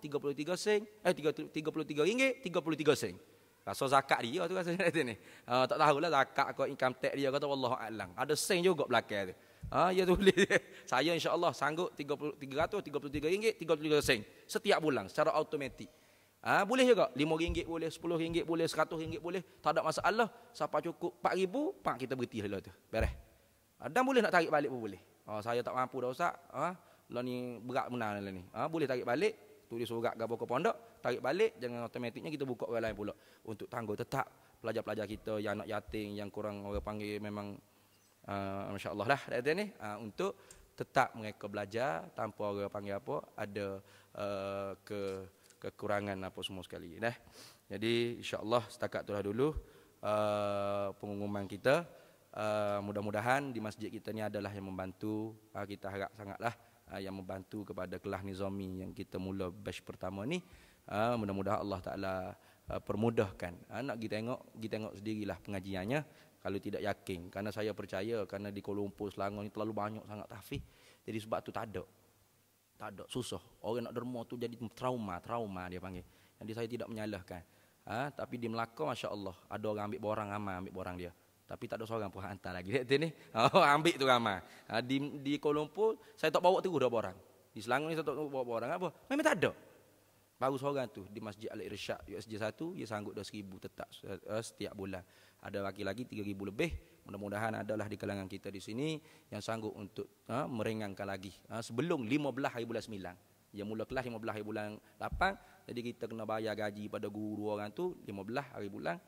sen eh 33 ringgit 33 sen rasa zakat dia tu rasa ni ha, tak tahulah zakat kau income tax dia kata wallahu alam ada sen juga belakang tu Ha, ya tu boleh. Saya insya-Allah sanggup 30 rm ringgit, 33 sen setiap bulan secara automatik. Ha, boleh juga 5 ringgit boleh, 10 ringgit boleh, rm ringgit boleh, tak ada masalah. Siapa cukup RM4000, pak kita berhenti lah tu. Beres. Ha, dan boleh nak tarik balik pun boleh. Ha, saya tak mampu dah usah. Ha, lah ni berat menang lah ni. Ha, boleh tarik balik, tulis surat gabo ke pondok, tarik balik jangan automatiknya kita buka orang lain pula untuk tangguh tetap pelajar-pelajar kita yang anak yatim yang kurang orang panggil memang uh, ah, Masya Allah lah dia ni uh, untuk tetap mereka belajar tanpa orang panggil apa ada uh, ke kekurangan apa semua sekali dah. Jadi insya-Allah setakat tu lah dulu uh, pengumuman kita uh, mudah-mudahan di masjid kita ni adalah yang membantu uh, kita harap sangatlah uh, yang membantu kepada kelas Nizami yang kita mula batch pertama ni uh, mudah-mudahan Allah Taala uh, permudahkan uh, nak kita tengok kita tengok sendirilah pengajiannya kalau tidak yakin karena saya percaya karena di Kuala Lumpur Selangor ni terlalu banyak sangat tahfiz jadi sebab tu tak ada tak ada susah orang nak derma tu jadi trauma trauma dia panggil jadi saya tidak menyalahkan ha? tapi di Melaka Masya Allah ada orang ambil borang ramai ambil borang dia tapi tak ada seorang pun hantar lagi dekat sini. Oh, ambil tu ramai. Ha, di di Kuala Lumpur saya tak bawa terus dua borang Di Selangor ni saya tak bawa borang apa? Memang tak ada. Baru seorang tu di Masjid Al-Irsyad USJ 1 dia sanggup dah 1000 tetap uh, setiap bulan ada laki-laki 3000 lebih mudah-mudahan adalah di kalangan kita di sini yang sanggup untuk uh, meringankan lagi uh, sebelum 15 hari bulan 9 yang mula kelas 15 hari bulan 8 jadi kita kena bayar gaji pada guru orang tu 15 hari bulan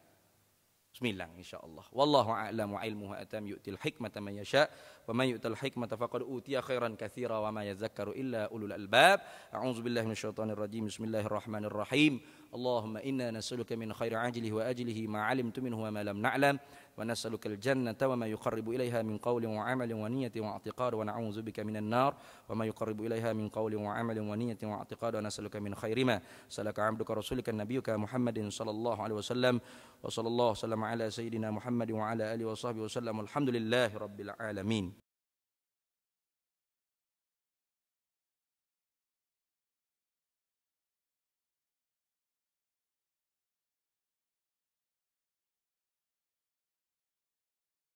9 insyaallah wallahu a'lam wa ilmuhu atam yu'til hikmata man yasha wa man yu'til hikmata faqad utiya khairan katsira wa ma yadhakkaru illa ulul albab a'udzu billahi minasyaitonir rajim bismillahirrahmanirrahim اللهم إنا نسألك من خير عاجله وأجله ما علمت منه وما لم نعلم ونسألك الجنة وما يقرب إليها من قول وعمل ونية واعتقاد ونعوذ بك من النار وما يقرب إليها من قول وعمل ونية واعتقاد ونسألك من خير ما سألك عبدك رسولك نبيك محمد صلى الله عليه وسلم وصلى الله وسلم على سيدنا محمد وعلى آله وصحبه وسلم والحمد لله رب العالمين